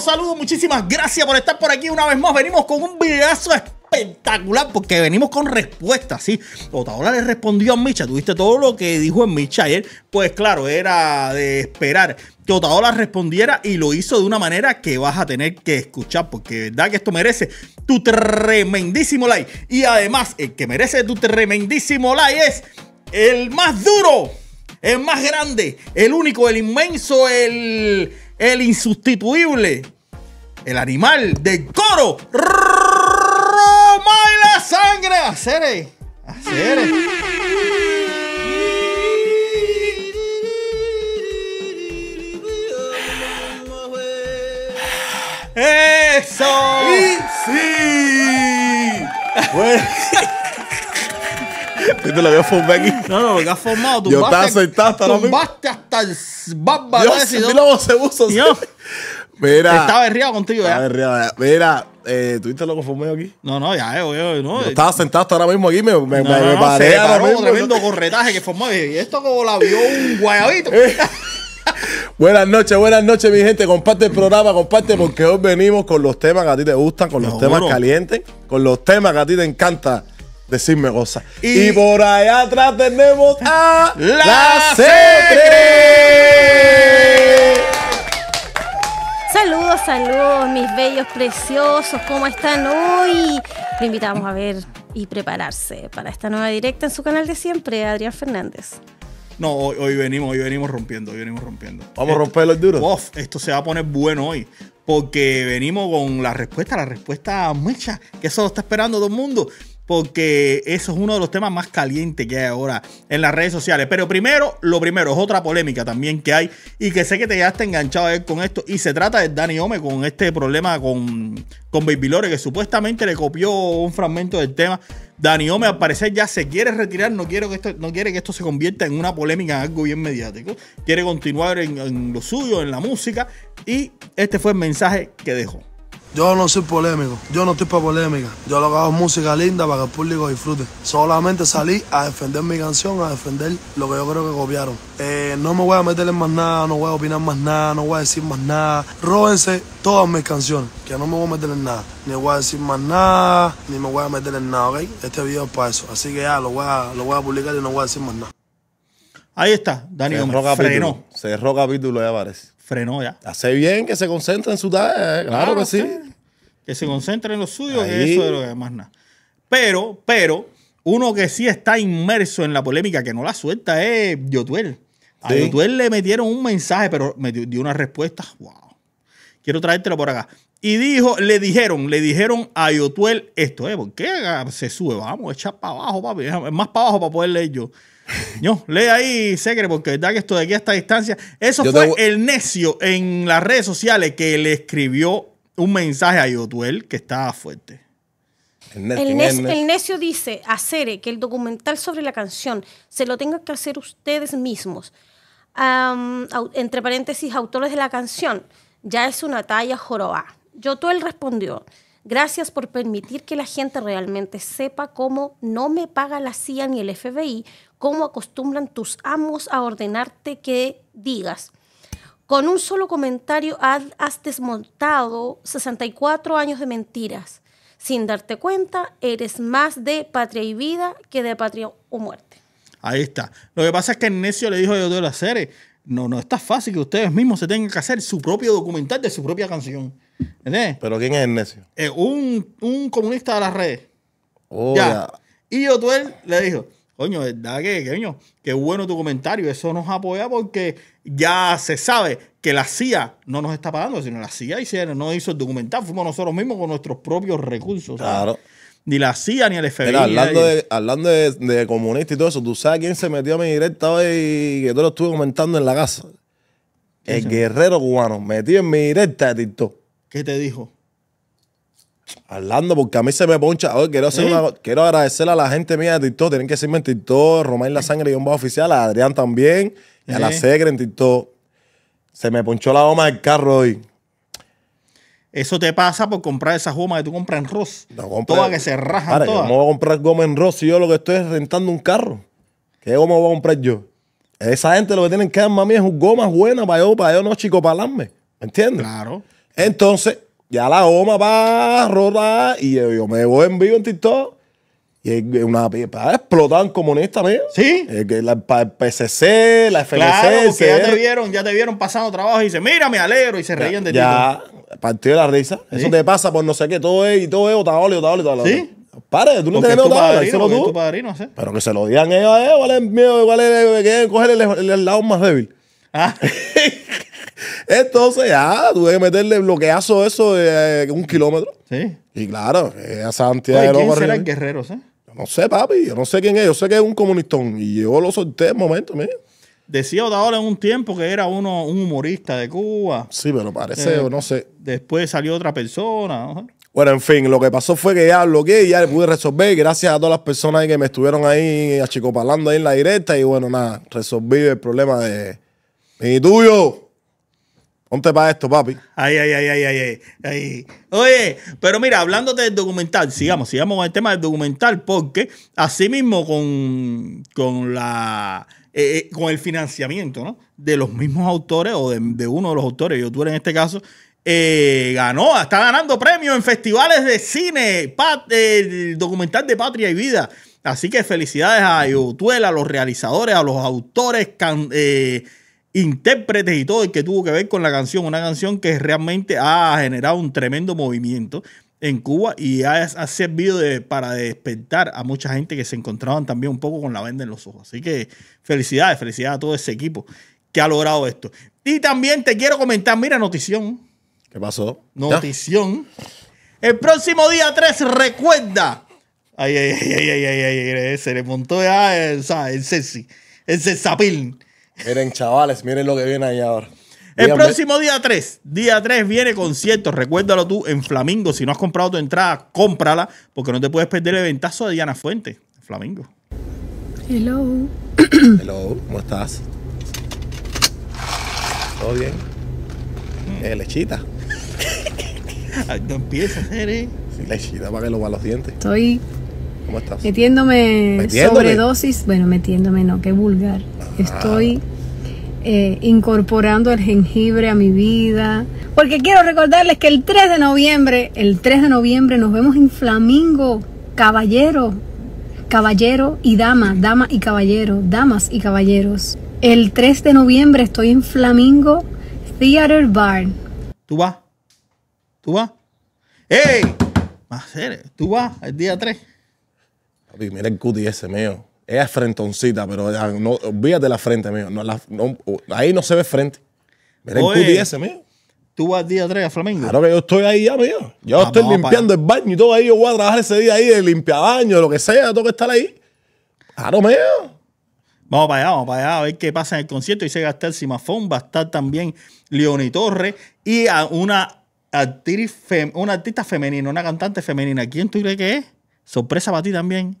Saludos, muchísimas gracias por estar por aquí una vez más. Venimos con un videazo espectacular porque venimos con respuestas, ¿sí? Otaola le respondió a Micha, tuviste todo lo que dijo en Micha ayer, pues claro, era de esperar que Otaola respondiera y lo hizo de una manera que vas a tener que escuchar porque verdad que esto merece tu tremendísimo like y además el que merece tu tremendísimo like es el más duro, el más grande, el único, el inmenso, el el insustituible, el animal del coro, Roma y la sangre. Acere, acere. ¡Eso! ¡Sí! te lo aquí. No, no, porque has formado. Tú yo estaba sentado hasta mismo Tumbaste hasta el Yo, Dios, mira cómo se puso. Mira. Estaba berriado contigo ya. Estaba berriado. Mira, eh, ¿tuviste lo que formé aquí? No, no, ya, yo, yo, no. estaba sentado hasta ahora mismo aquí, me, me, Se un tremendo corretaje que formó. Y esto como la vio un guayabito. Eh. buenas noches, buenas noches, mi gente. Comparte el programa, comparte porque hoy venimos con los temas que a ti te gustan, con los temas calientes, con los temas que a ti te encantan. Decirme cosas Y, por allá atrás tenemos a la, c Saludos, saludos, mis bellos preciosos, ¿cómo están hoy? Le invitamos a ver y prepararse para esta nueva directa en su canal de siempre, Adrián Fernández. No, hoy, venimos, hoy venimos rompiendo, hoy venimos rompiendo. Vamos a romper los duros. esto se va a poner bueno hoy. Porque venimos con la respuesta, la respuesta mucha que eso lo está esperando todo el mundo porque eso es uno de los temas más calientes que hay ahora en las redes sociales. Pero primero, lo primero, es otra polémica también que hay y que sé que te quedaste enganchado a él con esto. Y se trata de Dani Ome con este problema con, con Baby Lore, que supuestamente le copió un fragmento del tema. Dani Ome al parecer ya se quiere retirar, no, que esto, no quiere que esto se convierta en una polémica, en algo bien mediático. Quiere continuar en lo suyo, en la música. Y este fue el mensaje que dejó. Yo no soy polémico, yo no estoy para polémica. Yo lo hago música linda para que el público disfrute. Solamente salí a defender mi canción, a defender lo que yo creo que copiaron. Eh, no me voy a meter en más nada, no voy a opinar más nada, no voy a decir más nada. Róbense todas mis canciones, que no me voy a meter en nada. Ni voy a decir más nada, ni me voy a meter en nada, ¿ok? Este video es para eso. Así que ya lo voy a, lo voy a publicar y no voy a decir más nada. Ahí está, Daniel, Cerró Capítulo, frenó. Cerró capítulo, ya parece. Frenó ya. Hace bien que se concentre en su tarea, eh, claro, que sí que se concentre en lo suyo, y eso de lo demás nada. Pero, pero, uno que sí está inmerso en la polémica, que no la suelta, es Yotuel. A Yotuel le metieron un mensaje, pero me dio, una respuesta. ¡Wow! Quiero traértelo por acá. Y dijo, le dijeron, le dijeron a Yotuel esto, ¿eh? ¿Por qué ah, se sube? Vamos, echa para abajo, papi. Más para abajo para poder leer yo. No, lee ahí, secreto porque verdad que esto de aquí a esta distancia. Eso fue el necio en las redes sociales que le escribió un mensaje a Yotuel que está fuerte. El, necio, dice a que el documental sobre la canción se lo tengan que hacer ustedes mismos. entre paréntesis, autores de la canción, ya es una talla jorobá. Yotuel respondió, gracias por permitir que la gente realmente sepa cómo no me paga la CIA ni el FBI, cómo acostumbran tus amos a ordenarte que digas. Con un solo comentario has desmontado 64 años de mentiras. Sin darte cuenta, eres más de patria y vida que de patria o muerte. Ahí está. Lo que pasa es que Necio le dijo a Deodoro hacer, no, no está fácil que ustedes mismos se tengan que hacer su propio documental de su propia canción. ¿Pero quién es Necio? Eh, un, comunista de las redes. Oh, ya. Y Otuel le dijo, coño, ¿verdad? Que, qué bueno tu comentario. Eso nos apoya porque ya se sabe que la CIA no nos está pagando, sino la CIA no hizo el documental. Fuimos nosotros mismos con nuestros propios recursos. Claro. Ni la CIA ni el FBI. Mira, hablando, de, hablando y todo eso, ¿tú sabes quién se metió a mi directa hoy y que yo lo estuve comentando en la casa? El guerrero cubano, metido en mi directa de ¿Qué te dijo? hablando, porque a mí se me poncha. hoy quiero, agradecerle agradecer a la gente mía de TikTok. Tienen que decirme en TikTok, Romain La Sangre y un bajo oficial, a Adrián también, y a la Segre en TikTok. Se me ponchó la goma del carro hoy. Eso te pasa por comprar esas gomas que tú compras en Ross. todas que se rajan para, todas. ¿Cómo voy a comprar goma en Ross si yo lo que estoy es rentando un carro? ¿Qué goma voy a comprar yo? Esa gente lo que tienen que dar, mami, es goma buena para yo, para ellos no chico palarme. ¿Me entiendes? Claro. Entonces, ya la goma va a rodar y yo, me voy en vivo en TikTok. Y una explotan comunista, mío. Sí. El, el, el, PCC, la FLC. ya te vieron, ya te vieron pasando trabajo y dice, mira, me alegro. Y se reían de ti. Ya, partió de la risa. Eso te pasa por no sé qué, todo es, y todo es, otavole, está otavole. Sí. Pare, tú no te miedo nada, díselo tú. Padrino, Pero que se lo digan ellos a ellos, ¿cuál es el miedo? ¿Cuál es el, coger el, lado más débil? Entonces ya tuve que meterle bloqueazo eso de eh, un kilómetro. Sí. Y claro, eh, a Santiago. ¿Quién guerrero, no sé, papi. Yo no sé quién es. Yo sé que es un comunistón. Y yo lo solté en momento, mire. Decía ahora en un tiempo que era uno, un humorista de Cuba. Sí, pero parece, eh, no sé. Después salió otra persona. Bueno, en fin, lo que pasó fue que ya bloqueé y ya le pude resolver. Gracias a todas las personas que me estuvieron ahí achicopalando ahí en la directa. Y bueno, nada, resolví el problema de, y tuyo. Ponte para esto, papi. Ay, ay, ay, ay, ay, ay. Oye, pero mira, hablando del documental, sigamos, sigamos con el tema del documental, porque así mismo con, la eh, eh, con el financiamiento, De los mismos autores o de, uno de los autores, yo en este caso, eh, ganó, está ganando premios en festivales de cine, el documental de Patria y Vida. Así que felicidades a Yotuel, a los realizadores, a los autores, intérpretes y todo el que tuvo que ver con la canción, una canción que realmente ha generado un tremendo movimiento en Cuba y ha, servido para despertar a mucha gente que se encontraban también un poco con la venda en los ojos. Así que felicidades, felicidades a todo ese equipo que ha logrado esto. Y también te quiero comentar, mira, notición. ¿Qué pasó? Notición. El próximo día 3, recuerda. Ay, ay, ay, ay, ay, ay, ay, se le montó ya eh, el, el sexy, el ay Miren, chavales, miren lo que viene ahí ahora. El próximo día 3, día 3 viene concierto, recuérdalo tú, en Flamingo. Si no has comprado tu entrada, cómprala, porque no te puedes perder el ventazo de Diana Fuente, Flamingo. Hello. Hello, ¿cómo estás? ¿Todo bien? Mm. Eh, lechita. no empieza a ser, ¿eh? Sí, lechita para que lo va los dientes. Estoy Metiéndome, sobre sobredosis. Bueno, metiéndome no, qué vulgar. Ah. Estoy eh, incorporando el jengibre a mi vida. Porque quiero recordarles que el 3 de noviembre, el 3 de noviembre nos vemos en Flamingo, caballero, caballero y dama, dama y caballero, damas y caballeros. El 3 de noviembre estoy en Flamingo Theater Barn ¿Tú vas? ¿Tú vas? ¡Ey! ¿eh? ¿Tú vas el día 3? mira el cutie ese mío. es frentoncita, pero ya no, olvídate la frente mío. No, ahí no se ve frente. Mira el cutie ese mío. ¿Tú vas día 3 a Flamengo? Claro que yo estoy ahí ya, mío. Yo estoy limpiando el baño y todo ahí. Yo voy a trabajar ese día ahí de limpiabaño, lo que sea. Tengo que estar ahí. Claro, mío. Vamos para allá, vamos para allá a ver qué pasa en el concierto. Y se va a estar Simafón, va a estar también Leoni Torres y a una, una artista femenina, una cantante femenina. ¿Quién tú crees que es? Sorpresa para ti también.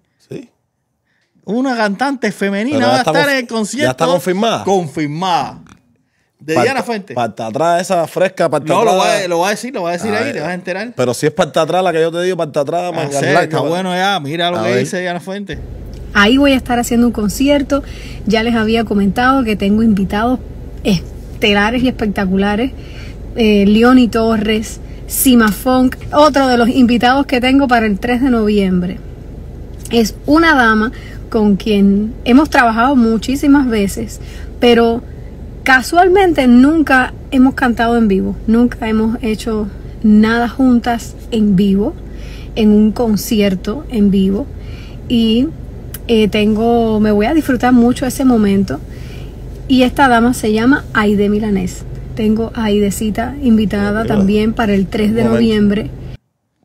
Una cantante femenina va a estar en el concierto. Ya está confirmada. Confirmada. De Diana Fuente. Parta atrás, esa fresca, no, lo, va a decir, lo va a decir ah, ahí, te vas a enterar. Pero si es panta atrás la que yo te digo, panta atrás, ah, más Está bueno ya, mira lo que dice Diana Fuente. Ahí voy a estar haciendo un concierto. Ya les había comentado que tengo invitados estelares y espectaculares. Eh, Leoni Torres, Sima Funk, otro de los invitados que tengo para el 3 de noviembre. Es una dama con quien hemos trabajado muchísimas veces, pero casualmente nunca hemos cantado en vivo, nunca hemos hecho nada juntas en vivo, en un concierto en vivo. Y eh, tengo, me voy a disfrutar mucho ese momento. Y esta dama se llama Aide Milanés. Tengo a Aidecita invitada también para el 3 de noviembre.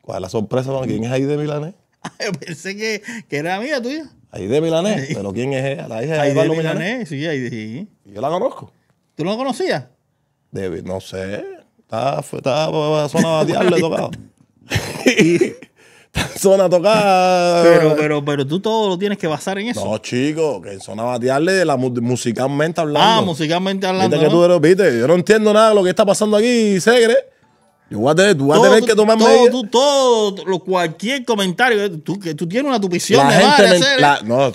¿Cuál es la sorpresa? ¿Quién es Aide Milanés? pensé que, que era amiga tuya. Ahí de Milanés. ¿Pero quién es ella? La hija de Milanés. Sí, ahí sí. Yo la conozco. ¿Tú no la conocías? De, no sé. Estaba, estaba zona diablo tocado. zona tocada. Pero, pero, pero tú todo lo tienes que basar en eso. No, chicos, que zona batearle la, musicalmente hablando. Ah, musicalmente hablando. Que tú, viste, yo no entiendo nada de lo que está pasando aquí, Segre. Yo a tú vas a tener que tomar todo, medidas. todo, lo, cualquier comentario, eh, tú, que tú tienes una tupición. La gente No, me, la, no,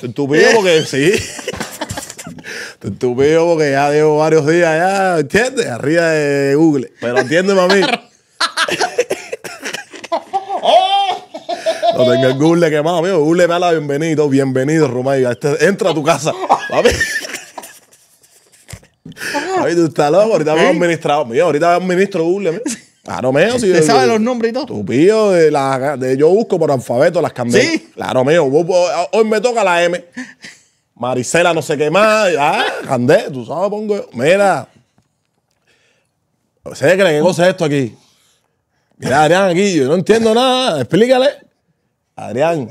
porque sí. entupido porque ya llevo varios días ya, ¿entiendes? Arriba de Google. Pero entiéndeme a mí. No tengo el Google quemado, amigo. Google me da bienvenido. Bienvenido, Romay. Este, entra a tu casa. Papi. mí tú estás loco. Ahorita ¿Eh? veo un ministrado. Mío, ahorita veo un ministro Google. Amigo. Claro, mío. Si sabes los nombres y todo? Tu pío, de la, de, yo busco por alfabeto las candelas. Sí. Claro, mío. Hoy me toca la M. Maricela, no sé qué más. Ah, Candé, tú sabes, pongo yo. Mira. ¿Ustedes creen qué cosa es esto aquí? Mira, Adrián, aquí yo no entiendo nada. Explícale. Adrián,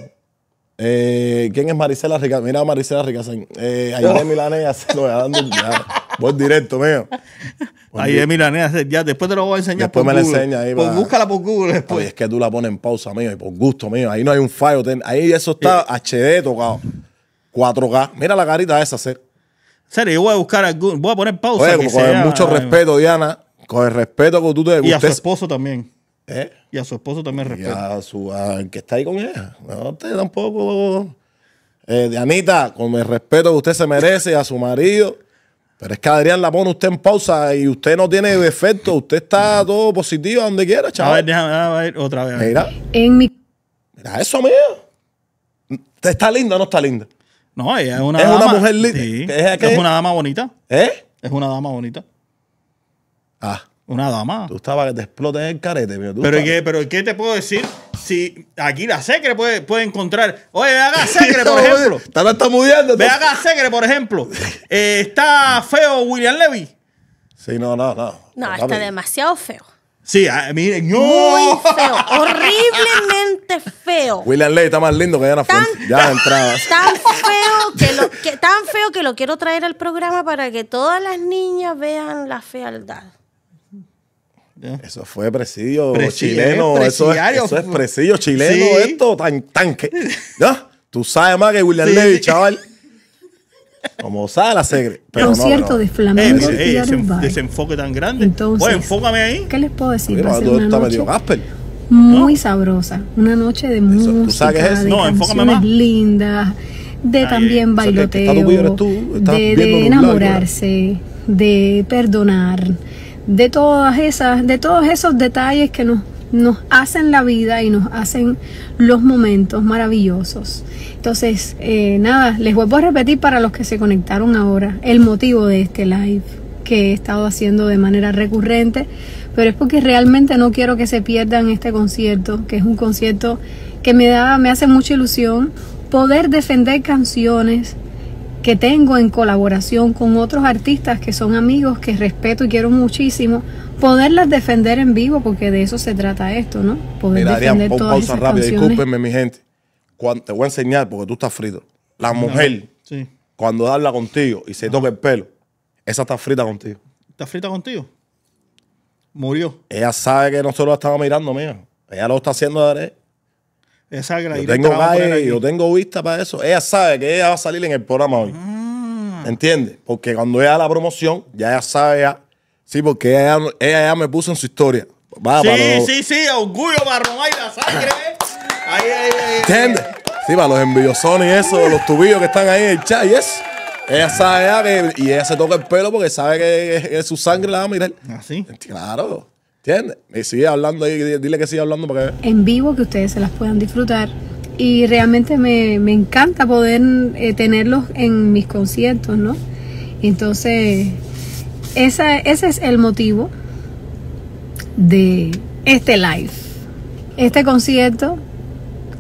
eh, ¿quién es Maricela Ricasen? Mira, Maricela Ricasen. Eh, ya se lo voy a dar. Voy directo, mío. Ahí es milanesa, ya después te lo voy a enseñar después me la Enseña ahí, pues búscala por Google después. es que tú la pones en pausa, mío, y por gusto mío. Ahí no hay un fallo. Ahí eso está HD eh. tocado. 4K. Mira la carita esa, ser. Serio, yo voy a buscar algún. Voy a poner pausa. Oye, con mucho respeto, Diana. Con el respeto que tú te Y a su esposo también. ¿Eh? Y a su esposo también respeto. Y a su. que está ahí con ella. No, usted tampoco. Eh, Dianita, con el respeto que usted se merece, a su marido. Pero es que Adrián la pone usted en pausa y usted no tiene defecto. Usted está todo positivo donde quiera, chaval. A ver, déjame, ver otra vez. Mira. En mi... Mira eso, mío. ¿Está linda o no está linda? No, ella es una dama. Es una mujer linda. es, una dama bonita. ¿Eh? Es una dama bonita. Ah. Una dama. Tú estabas que te exploten el carete. Pero, tú pero, ¿qué, pero ¿qué te puedo decir? Si aquí la Secre puede, encontrar. Oye, ve a Secre, por ejemplo. está eh, Ve a Secre, por ejemplo. está feo William Levy. Sí, no, no, no. No, está, demasiado feo. Sí, ah, miren, no. Muy feo, horriblemente feo. William Levy está más lindo que Diana Ya entrabas Tan feo que lo que, tan feo que lo quiero traer al programa para que todas las niñas vean la fealdad. Eso fue presidio, chileno. Eh, eso, es, presidio chileno, esto, tan, tanque. no Tú sabes más que William Levy, chaval. Como sabe la segre. Pero Concierto no, de Flamengo. desenfoque eh, eh, tan grande. Pues, Entonces, pues enfócame ahí. ¿Qué les puedo decir? Mira, medio Muy sabrosa. Una noche de música. ¿Tú sabes es No, enfócame más. Linda. De también bailoteo. de enamorarse. De perdonar de todas esas, de todos esos detalles que nos, hacen la vida y nos hacen los momentos maravillosos. Entonces, eh, nada, les vuelvo a repetir para los que se conectaron ahora el motivo de este live que he estado haciendo de manera recurrente, pero es porque realmente no quiero que se pierdan este concierto, que es un concierto que me da, me hace mucha ilusión poder defender canciones que tengo en colaboración con otros artistas que son amigos, que respeto y quiero muchísimo, poderlas defender en vivo, porque de eso se trata esto, ¿no? Poder defender todas esas discúlpenme mi gente, te voy a enseñar porque tú estás frito. La mujer, cuando habla contigo y se toca el pelo, esa está frita contigo. ¿Está frita contigo? Murió. Ella sabe que nosotros la estamos mirando, mía. Ella lo está haciendo de derecho. Esa yo tengo, yo tengo vista para eso. Ella sabe que ella va a salir en el programa hoy. Mm. ¿Entiendes? Porque cuando ella da la promoción, ya ella sabe ya. Sí, porque ella, ya me puso en su historia. Va, sí, sí, sí, orgullo para Romay la sangre. ahí, ahí, ahí, ¿Entiendes? Sí, para los envidiosos y eso, los tubillos que están ahí en el chat y eso. Ella sabe ya que, y ella se toca el pelo porque sabe que, es su sangre la va a mirar. ¿Así? Ah, claro. Y sigue hablando ahí, dile que siga hablando para En vivo, que ustedes se las puedan disfrutar. Y realmente me, encanta poder eh, tenerlos en mis conciertos, ¿no? Entonces, ese es el motivo de este live. Este concierto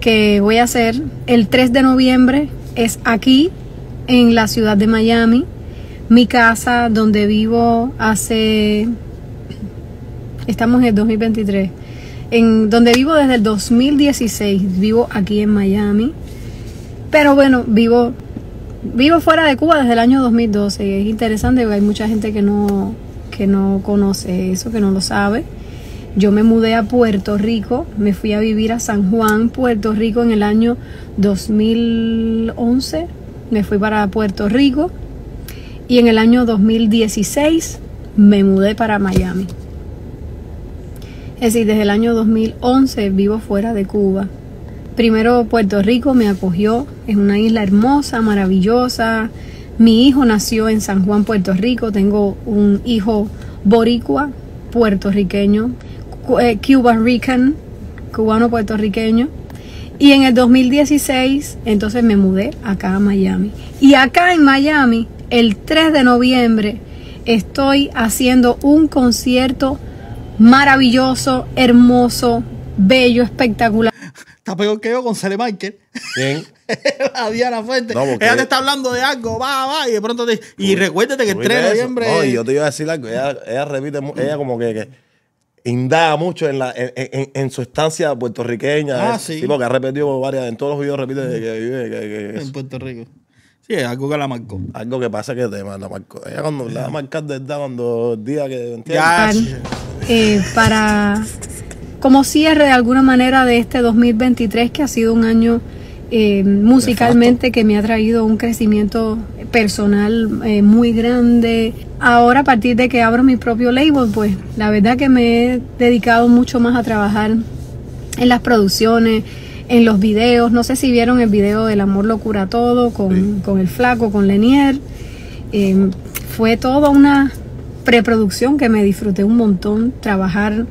que voy a hacer el 3 de noviembre es aquí, en la ciudad de Miami, mi casa donde vivo hace Estamos en el 2023. En donde vivo desde el 2016. Vivo aquí en Miami. Pero bueno, vivo vivo fuera de Cuba desde el año 2012 es interesante hay mucha gente que no que no conoce eso, que no lo sabe. Yo me mudé a Puerto Rico, me fui a vivir a San Juan, Puerto Rico en el año 2011. Me fui para Puerto Rico y en el año 2016 me mudé para Miami. Es decir, desde el año 2011 vivo fuera de Cuba. Primero Puerto Rico me acogió, es una isla hermosa, maravillosa. Mi hijo nació en San Juan, Puerto Rico. Tengo un hijo boricua, puertorriqueño, eh, Cuban Rican, cubano puertorriqueño. Y en el 2016 entonces me mudé acá a Miami. Y acá en Miami, el 3 de noviembre, estoy haciendo un concierto maravilloso, hermoso, bello, espectacular. Está peor que yo, con con Michael. Bien. a Diana Fuente. ella te está hablando de algo, va, va, y de pronto te. dice. Y recuérdate que el 3 de noviembre. No, yo te iba a decir algo. Ella, repite, ella como que, indaga mucho en, la, en, en, su estancia puertorriqueña. Ah, sí. Tipo que ha repetido varias, en todos los videos repite que vive. en Puerto Rico. Sí, es algo que la marcó. Algo que pasa que te la marcó. Ella cuando la va a desde cuando el día que. ¿entiendes? Eh, para como cierre de alguna manera de este 2023 que ha sido un año eh, musicalmente que me ha traído un crecimiento personal eh, muy grande. Ahora a partir de que abro mi propio label, pues la verdad que me he dedicado mucho más a trabajar en las producciones, en los videos. No sé si vieron el video del amor locura todo con, el flaco, con Lenier. fue toda una preproducción que me disfruté un montón, trabajar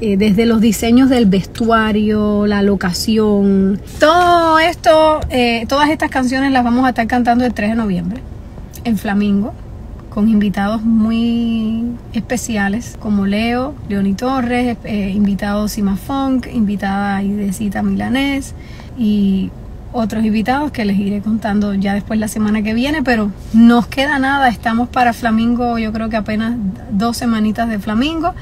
eh, desde los diseños del vestuario, la locación. Todo esto, eh, todas estas canciones las vamos a estar cantando el 3 de noviembre en Flamingo, con invitados muy especiales como Leo, Leoni Torres, eh, invitado Sima Funk, invitada Idecita Milanés y otros invitados que les iré contando ya después la semana que viene, pero nos queda nada, estamos para Flamingo, yo creo que apenas dos semanitas de Flamingo.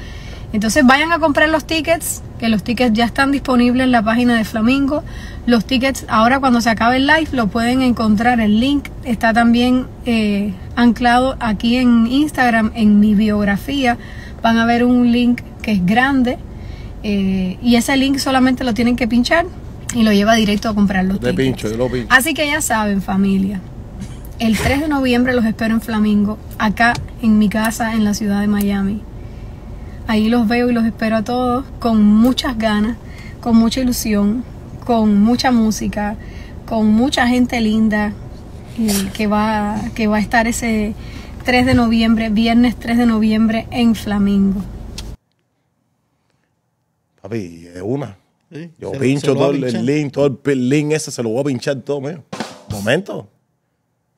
Entonces vayan a comprar los tickets, que los tickets ya están disponibles en la página de Flamingo. Los tickets ahora cuando se acabe el live lo pueden encontrar, el link está también eh, anclado aquí en Instagram, en mi biografía. Van a ver un link que es grande eh, y ese link solamente lo tienen que pinchar y lo lleva directo a comprar los de pincho, yo lo pincho. Así que ya saben, familia. El 3 de noviembre los espero en Flamingo, acá en mi casa en la ciudad de Miami. Ahí los veo y los espero a todos con muchas ganas, con mucha ilusión, con mucha música, con mucha gente linda que, va, que va a estar ese 3 de noviembre, viernes 3 de noviembre en Flamingo. Papi, es una yo pincho todo el, link, todo el link ese se lo voy a pinchar todo, mío. Momento.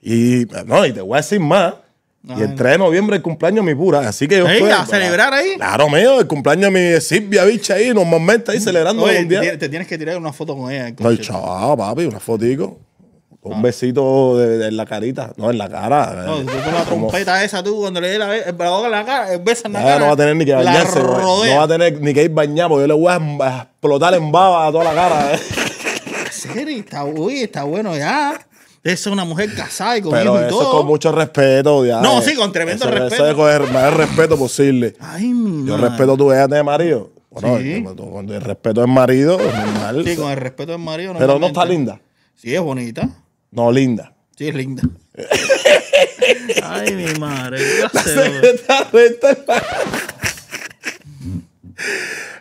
Y no, y te voy a decir más. Y el 3 de noviembre el cumpleaños de mi pura, así que yo Ey, ¿A celebrar ahí? Claro, mío, el cumpleaños de mi Silvia bicha ahí, normalmente ahí celebrando el día. Te tienes que tirar una foto con ella. papi, una fotico. Un ah. besito en la carita. No, en la cara. No, eh, tú con la trompeta esa, tú, cuando le di la, el en la cara, el beso en la cara. no va a tener ni que bañarse. No va a tener ni que ir bañado. Yo le voy em, a explotar en baba a toda la cara. Eh. ¿En serio? uy, está bueno ya. Esa es una mujer casada y con hijos y eso es con mucho respeto. ya, No, eh. sí, con tremendo respeto. Eso es con el mayor respeto posible. Ay, mi Yo respeto tu edad de marido. Bueno, Sí. cuando, el respeto es marido, es normal. Sí, con el respeto del marido. Pero no está linda. Sí, es bonita. No, linda. Sí, linda. Ay, mi madre.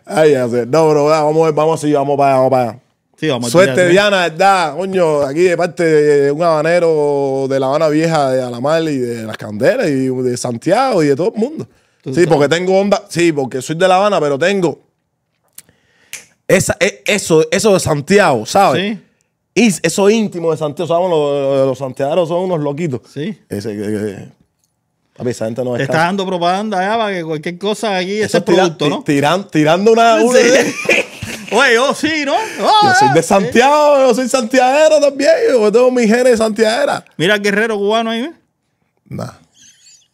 Ay, ya sé. No, bro, vamos a ver, vamos así, vamos para allá, vamos para allá. Suerte, ¿eh? Diana, ¿verdad? Coño, aquí de parte de un habanero de La Habana Vieja, de Alamar y de Las Candelas y de Santiago y de todo el mundo. Sí, porque tengo onda. Sí, porque soy de La Habana, pero tengo. Esa, e, eso, eso de Santiago, ¿sabes? Sí. Y eso íntimo de Santiago, Los, los santiagueros son unos loquitos. Sí. Ese, esa gente no es. Está dando propaganda allá para que cualquier cosa aquí, ese es producto, ¿no? tirando una. Oye, yo sí, ¿no? yo soy ah, de Santiago, yo soy santiaguero también. Yo tengo mis genes santiaguera. Mira el guerrero cubano ahí, ¿eh? Nah.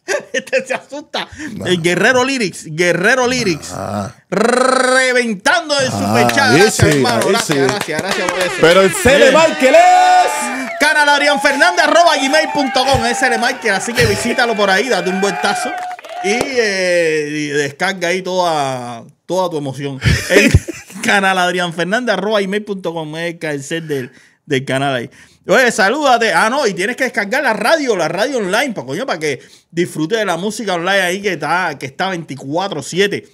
Este se asusta. El Guerrero Lyrics, Guerrero Lyrics. Reventando el su Gracias, hermano. Gracias, gracias, gracias por eso. Pero el Cele Michael es. Canalarian Fernández, arroba gmail.com. Es Cele Michael, así que visítalo por ahí, date un vueltazo. Y, eh, y descarga ahí toda, toda tu emoción. El canal arroba gmail.com es el del del canal ahí. Oye, salúdate. Ah, no, y tienes que descargar la radio, la radio online, para coño, para que disfrutes de la música online ahí que está, que está 24-7.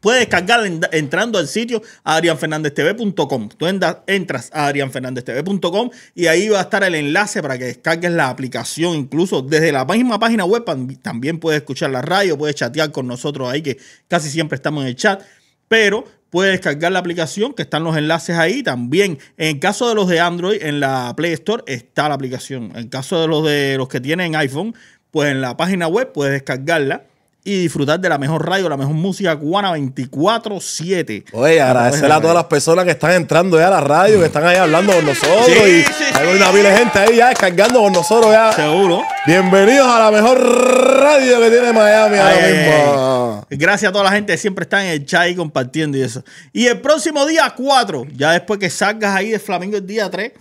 Puedes descargar entrando al sitio adrianfernandeztv.com. Tú entras a adrianfernandeztv.com y ahí va a estar el enlace para que descargues la aplicación. Incluso desde la misma página web también puedes escuchar la radio, puedes chatear con nosotros ahí, que casi siempre estamos en el chat pero puedes descargar la aplicación que están los enlaces ahí también. En caso de los de Android, en la Play Store está la aplicación. En caso de los de los que tienen iPhone, pues en la página web puedes descargarla y disfrutar de la mejor radio, la mejor música cubana 24-7. Oye, agradecer a todas las personas que están entrando ya a la radio, que están ahí hablando con nosotros. y hay una vile gente ahí ya descargando con nosotros ya. Seguro. Bienvenidos a la mejor radio que tiene Miami ahora mismo. Gracias a toda la gente que siempre está en el chat ahí compartiendo y eso. Y el próximo día 4, ya después que salgas ahí de Flamingo el día 3,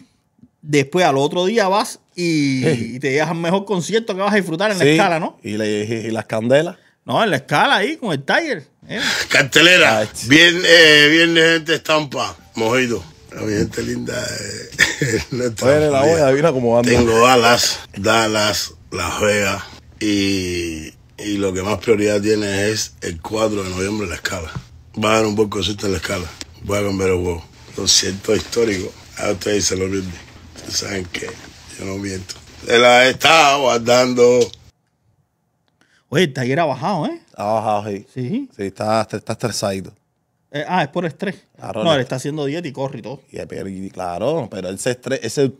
después al otro día vas y, te llevas al mejor concierto que vas a disfrutar en la escala, ¿no? y las candelas. No, en la escala ahí, con el Tiger. Eh. Cartelera. Viene bien, eh, bien gente estampa, mojito. La gente linda. Eh. la cómo anda. Tengo alas, Dallas, Las Vegas y, y lo que más prioridad tiene es el 4 de noviembre en la escala. Va a dar un de suerte en la escala. Voy a cambiar el huevo. siento histórico. A ustedes se lo rinden. Ustedes saben que yo no miento. Se la estado guardando Oye, el taller ha bajado, ¿eh? Ha bajado, sí. Sí. Sí, está, está estresadito. Eh, ah, es por estrés. Claro, ah, no, él está haciendo dieta y corre y todo. Y, eh, claro, pero él se,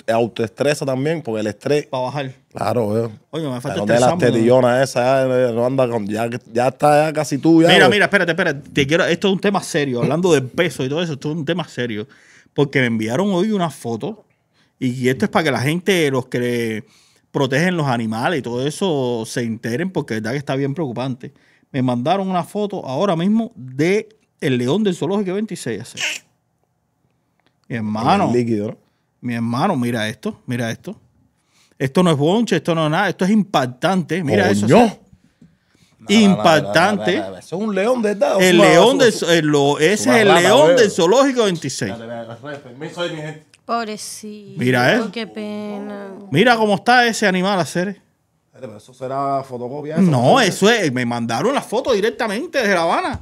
autoestresa también porque el estrés. Para bajar. Claro, veo. Eh. Oye, me falta el este las tetillonas esas, ya, no anda con, ya, ya, está casi tú. Ya, mira, mira, espérate, espérate. Te quiero, esto es un tema serio. Hablando del peso y todo eso, esto es un tema serio. Porque me enviaron hoy una foto y esto es para que la gente, los que protegen los animales y todo eso se enteren porque es verdad que está bien preocupante. Me mandaron una foto ahora mismo de el león del zoológico 26 Mi hermano. Mi hermano, mira esto, mira esto. Esto no es bonche, esto no es nada, esto es impactante. Mira eso. impactante. No, es un león de edad. El león del ese es el león del zoológico 26. Pobrecito. Mira, ¿eh? Qué pena. Mira cómo está ese animal, hacer. eso será fotocopia. no, eso es. Me mandaron la foto directamente de La Habana.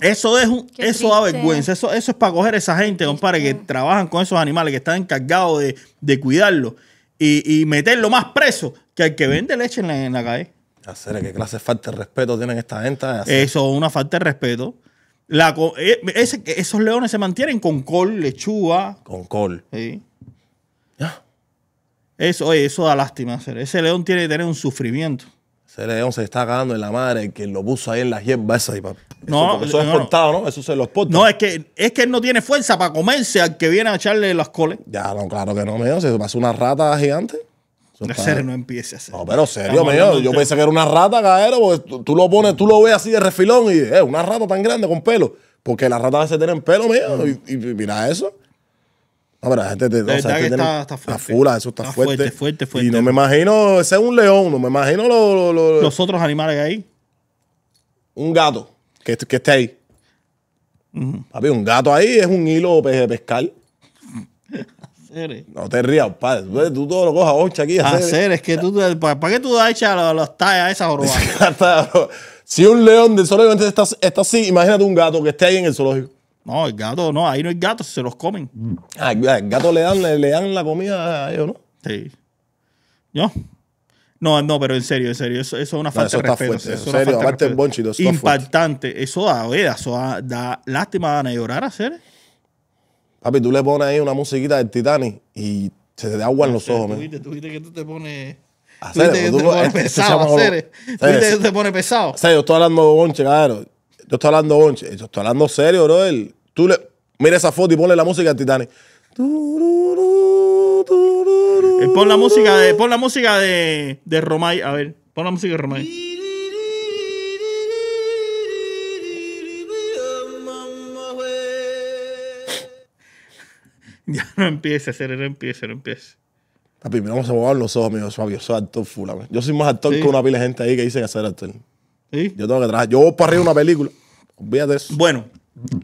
Eso es un, eso da vergüenza. Eso, eso es para coger a esa gente, compadre, que trabajan con esos animales, que están encargados de, de y, y, meterlo más preso que al que vende leche en la, calle. Hacer, ¿qué clase de falta de respeto tienen esta gente? Eso es una falta de respeto. Eh, esos leones se mantienen con col, lechuga. Con col. Eso, eso da lástima. Ese león tiene que tener un sufrimiento. Ese león se está cagando en la madre que lo puso ahí en la hierba esa. eso, no, eso es ¿no? Eso se lo exporta No, es que, es que él no tiene fuerza para comerse al que viene a echarle las coles. Ya, no, claro que no, me Se pasa una rata gigante. No a No, pero serio, mío. Yo pensé que era una rata, caero, porque tú, lo pones, tú lo ves así de refilón y es eh, una rata tan grande con pelo. Porque las ratas a veces tienen pelo, mío. Mm. Y, mira eso. No, pero la gente, te, está, está, fuerte. Está fula, eso está, está fuerte, fuerte. fuerte. Y no me imagino, ese es un león, no me imagino los los otros animales ahí Un gato que, que esté ahí. Papi, un gato ahí es un hilo de pescar. No te rías, padre. Tú todo lo cojas ocho aquí. A ah, es que tú. ¿Para qué tú das hecha los tallas esas joroba. si un león del zoológico está, así, imagínate un gato que esté ahí en el zoológico. No, el gato, no, ahí no hay gatos, se los comen. Mm. Ah, el gato le dan, le, dan la comida a ellos, ¿no? Sí. ¿Yo? No, no, pero en serio, en serio, eso, es una falta de respeto. eso en serio, aparte el bonchito. Impactante. Eso da, oye, eso da, da lástima a llorar a hacer. Papi, tú le pones ahí una musiquita del Titanic y se te da agua en los ojos, man. Tú viste que tú te pones... que tú, te pones pesado, te pones pesado. O sea, yo estoy hablando Onche, cabrón. Yo estoy hablando onche. Yo estoy hablando serio, bro. Tú le... Mira esa foto y ponle la música del Titanic. Eh, pon la música de, pon la música de, de Romay. A ver, pon la música de Romay. Ya no empiece, hacer, no empiece, no empiece. Papi, mira vamos a mover los ojos, mío. Yo soy actor full, Yo soy más actor que una pila de gente ahí que dice que hacer actor. ¿Sí? Yo tengo que trabajar. Yo voy para arriba una película. Olvídate eso. Bueno,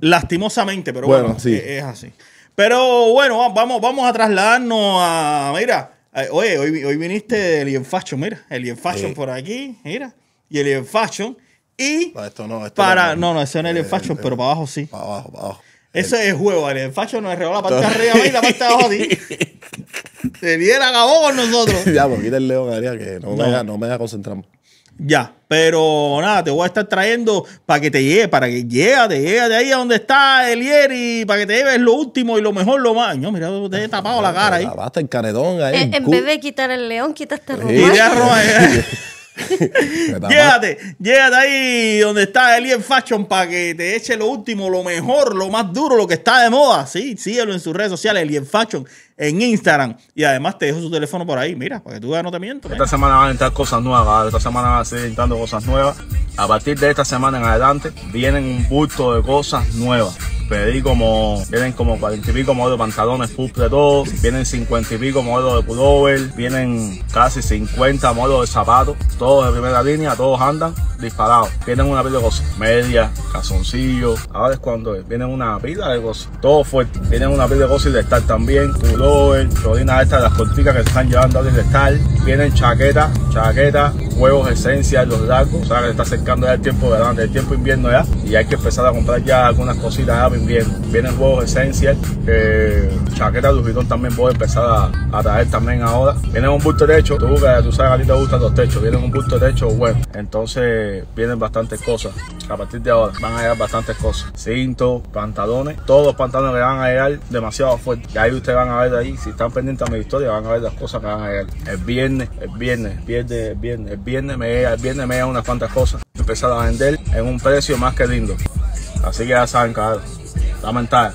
lastimosamente, pero bueno, sí. E-, es, así. Pero bueno, vamos, vamos a trasladarnos a. Mira, eh, oye, hoy, hoy viniste el Fashion, mira. El Fashion por aquí, mira. Y el Fashion. Y. No, esto no, esto para, no, no, no, no es el Fashion, pero para abajo sí. Para abajo, para abajo. Ese es el juego, ¿vale? El facho nos arregló la parte de arriba y la parte de abajo a ti. Se acabó con nosotros. ya, pues quita el león, Adrián, que no, Me, No. no me Ya, pero nada, te voy a estar trayendo para que te llegue, para que llega, te llegue de ahí a donde está el y para que te lleves lo último y lo mejor, lo más. No, mira, te he tapado la cara ahí. Basta el ahí. Eh, en, vez de quitar el león, quitaste el Sí. Y te llévate, llévate ahí donde está Alien Fashion para que te eche lo último, lo mejor, lo más duro, lo que está de moda. Sí, síguelo en sus redes sociales, Alien Fashion en Instagram. Y además te dejo su teléfono por ahí, mira, para que tú veas, no Esta semana van a entrar cosas nuevas, esta semana van a seguir entrando cosas nuevas. A partir de esta semana en adelante vienen un bulto de cosas nuevas pedí como, vienen como 40 y pico modelos de pantalones pup de todo, vienen 50 y pico modelos de pullover, vienen casi 50 modelos de zapatos, todos de primera línea, todos andan disparados. Vienen una pila de cosas, medias, calzoncillo. ahora es cuando es. vienen una pila de cosas, todo fuerte, vienen una pila de cosas y de estar también, pullover, estas, las corticas que se están llevando a estar. Vienen chaquetas, chaquetas, huevos, esencia los lagos O sea, está acercando ya el tiempo verano, el tiempo invierno ya. Y hay que empezar a comprar ya algunas cositas ya invierno. Vienen huevos esencias, eh, chaqueta de también voy a empezar a, traer también ahora. Vienen un busto derecho, tú, tú sabes a ti te gustan los techos. Vienen un busto derecho, bueno. Entonces vienen bastantes cosas. A partir de ahora van a llegar bastantes cosas. Cintos, pantalones. Todos los pantalones que van a llegar demasiado fuerte. Y ahí ustedes van a ver ahí. Si están pendientes a mi historia van a ver las cosas que van a llegar. El viernes, el viernes, viernes, el viernes, el viernes el viernes me unas cuantas cosas. Empezaron a vender en un precio más que lindo. Así que ya saben, cabrón. Lamentar.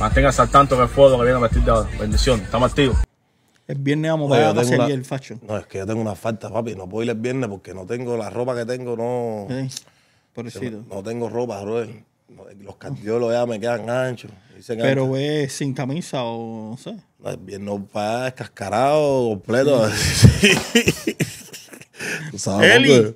Manténgase al tanto que el fuego que viene a vestir de ahora. Bendición. Estamos activos. El viernes vamos a hacer el fashion. No, es que yo tengo una falta, papi. No puedo ir el viernes porque no tengo la ropa que tengo, no. No, tengo ropa, bro. Los lo ya me quedan anchos. Pero es sin camisa o no sé. No, el viernes no descascarado completo. Sí. Eli.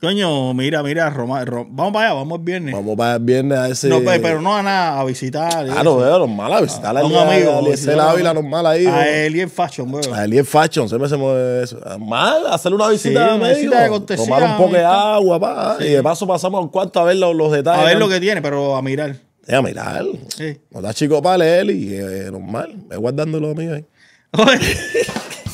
Coño, mira, mira, vamos para allá, vamos el viernes. Vamos para el viernes a ese. No, pero no a nada, a visitar. Claro, ah, veo, normal, a visitar a, a, un amigo. A Eli Ávila, normal ahí. A Eliel Fashion, veo. A Eliel Fashion, se mueve eso. Mal, hacerle una visita a tomar un poco de agua, pa. Ah, y de paso pasamos al cuarto a ver los, detalles. A ver lo que tiene, pero a mirar. a mirar. Sí. No está chico para Eli, eh, normal. Voy guardando los mío ahí.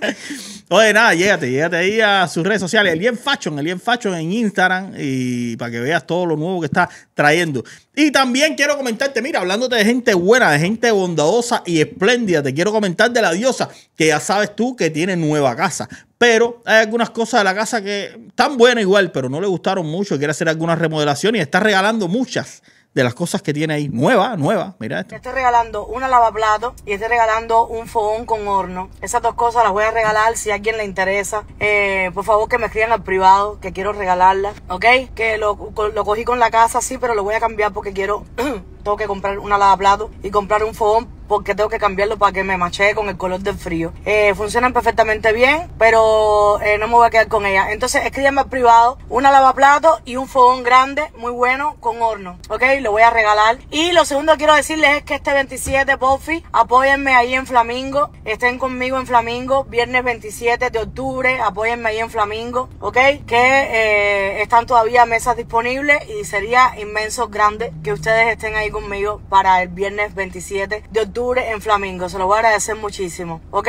Oye, nada, llégate, llégate ahí a sus redes sociales, Elien Fashion, Elien Fashion en Instagram, y para que veas todo lo nuevo que está trayendo. Y también quiero comentarte, mira, hablándote de gente buena, de gente bondadosa y espléndida, te quiero comentar de la diosa, que ya sabes tú que tiene nueva casa. Pero hay algunas cosas de la casa que están buenas igual, pero no le gustaron mucho, quiere hacer algunas remodelaciones y está regalando muchas de las cosas que tiene ahí. Nueva, nueva, mira esto. estoy regalando una lavaplato y estoy regalando un fogón con horno. Esas dos cosas las voy a regalar si a alguien le interesa. Eh, por favor que me escriban al privado que quiero regalarlas, ¿ok? Que lo, lo cogí con la casa, sí, pero lo voy a cambiar porque quiero... tengo que comprar una lava y comprar un fogón porque tengo que cambiarlo para que me mache con el color del frío. Eh, funcionan perfectamente bien, pero eh, no me voy a quedar con ella. Entonces escríbame al privado una lavaplato y un fogón grande, muy bueno, con horno. ¿Ok? Lo voy a regalar. Y lo segundo que quiero decirles es que este 27, Buffy, apóyenme ahí en Flamingo. Estén conmigo en Flamingo, viernes 27 de octubre, apóyenme ahí en Flamingo. ¿Ok? Que eh, están todavía mesas disponibles y sería inmenso, grande que ustedes estén ahí conmigo para el viernes 27 de octubre en Flamingo. Se lo voy a agradecer muchísimo, ¿ok?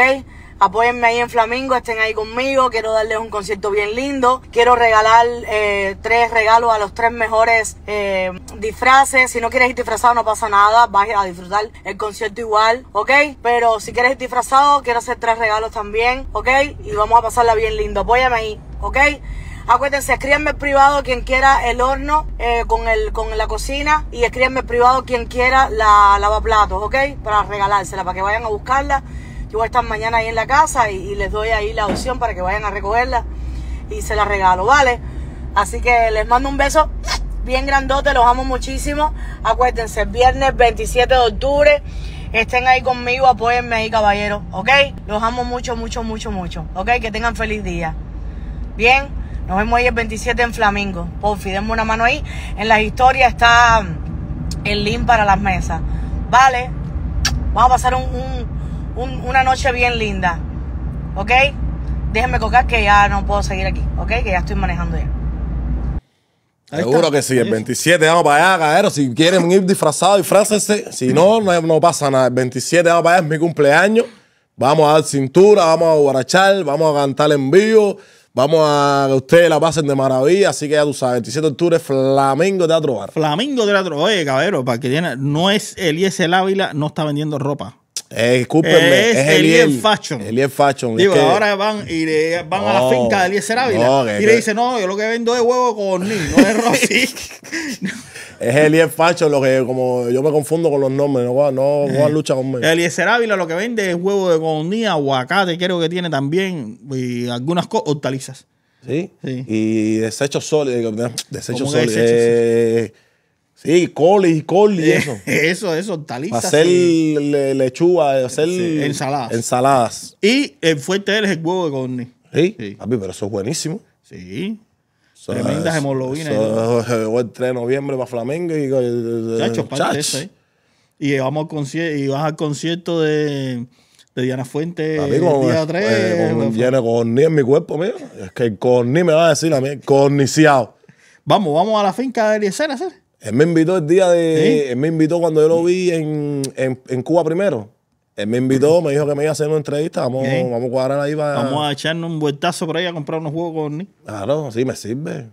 Apóyenme ahí en Flamingo, estén ahí conmigo. Quiero darles un concierto bien lindo. Quiero regalar eh, tres regalos a los tres mejores eh, disfraces. Si no quieres ir disfrazado, no pasa nada. Vas a disfrutar el concierto igual, ¿ok? Pero si quieres ir disfrazado, quiero hacer tres regalos también, ¿ok? Y vamos a pasarla bien lindo. Apóyame ahí, ¿ok? Acuérdense, escríbanme privado quien quiera el horno eh, con, el, con la cocina y escríbanme privado quien quiera la lavaplatos, ¿ok? Para regalársela, para que vayan a buscarla. Yo voy a estar mañana ahí en la casa y, y les doy ahí la opción para que vayan a recogerla y se la regalo, ¿vale? Así que les mando un beso bien grandote, los amo muchísimo. Acuérdense, viernes 27 de octubre. Estén ahí conmigo, apóyenme ahí, caballero, ¿ok? Los amo mucho, mucho, mucho, mucho, ¿ok? Que tengan feliz día. Bien. Nos vemos ahí el 27 en Flamingo. Porfi, denme una mano ahí. En las historias está el link para las mesas. Vale. Vamos a pasar una noche bien linda. ¿Ok? Déjenme cocar que ya no puedo seguir aquí. ¿Ok? Que ya estoy manejando ya. Seguro que sí, el 27 vamos para allá, caeros. Si quieren ir disfrazados, disfrácense. Si no, no, pasa nada. El 27 vamos para allá, es mi cumpleaños. Vamos a dar cintura, vamos a guarachar, vamos a cantar en vivo. Vamos a que ustedes la pasen de maravilla, así que ya tú sabes, 27 de octubre, Flamingo Teatro Bar. Flamingo Teatro, oye, cabrero, para que tiene, no es Elías el Ávila, no está vendiendo ropa. Eh, es, es Eliel, Eliel Fashion. Eliel Fashion. Digo, ahora van y van a la finca de Eliezer Ávila y le dicen, no, yo lo que vendo es huevo con ni, no es Rosy. es Eliel Fashion, lo que como yo me confundo con los nombres, no, no, a lucha conmigo. Eliezer Ávila lo que vende es huevo de codorniz, aguacate, creo que tiene también, y algunas hortalizas. ¿Sí? ¿Sí? Y desechos sólidos. Desechos sólidos. Eh, Sí, coli, y y eso. eso, eso, hortalizas. Hacer sí. lechuga, hacer ensaladas. ensaladas. Y el fuerte él es el huevo de corny. Sí, sí. Papi, pero eso es buenísimo. Sí. Eso Tremendas es, hemoglobinas. el 3 de noviembre para Flamengo y. Eh, eh, Chacho, parte eso, ¿eh? Y, vamos al y vas al concierto de, de Diana Fuente el día 3. Eh, con, viene corny en mi cuerpo, mío. Es que el corny me va a decir a mí, corniciado. Vamos, vamos a la finca de Eliezer, hacer. Él me invitó el día de. Él me invitó cuando yo lo vi en, Cuba primero. Él me invitó, me dijo que me iba a hacer una entrevista. Vamos, a cuadrar ahí para. Vamos a echarnos un vueltazo por ahí a comprar unos juegos con Claro, sí, me sirve.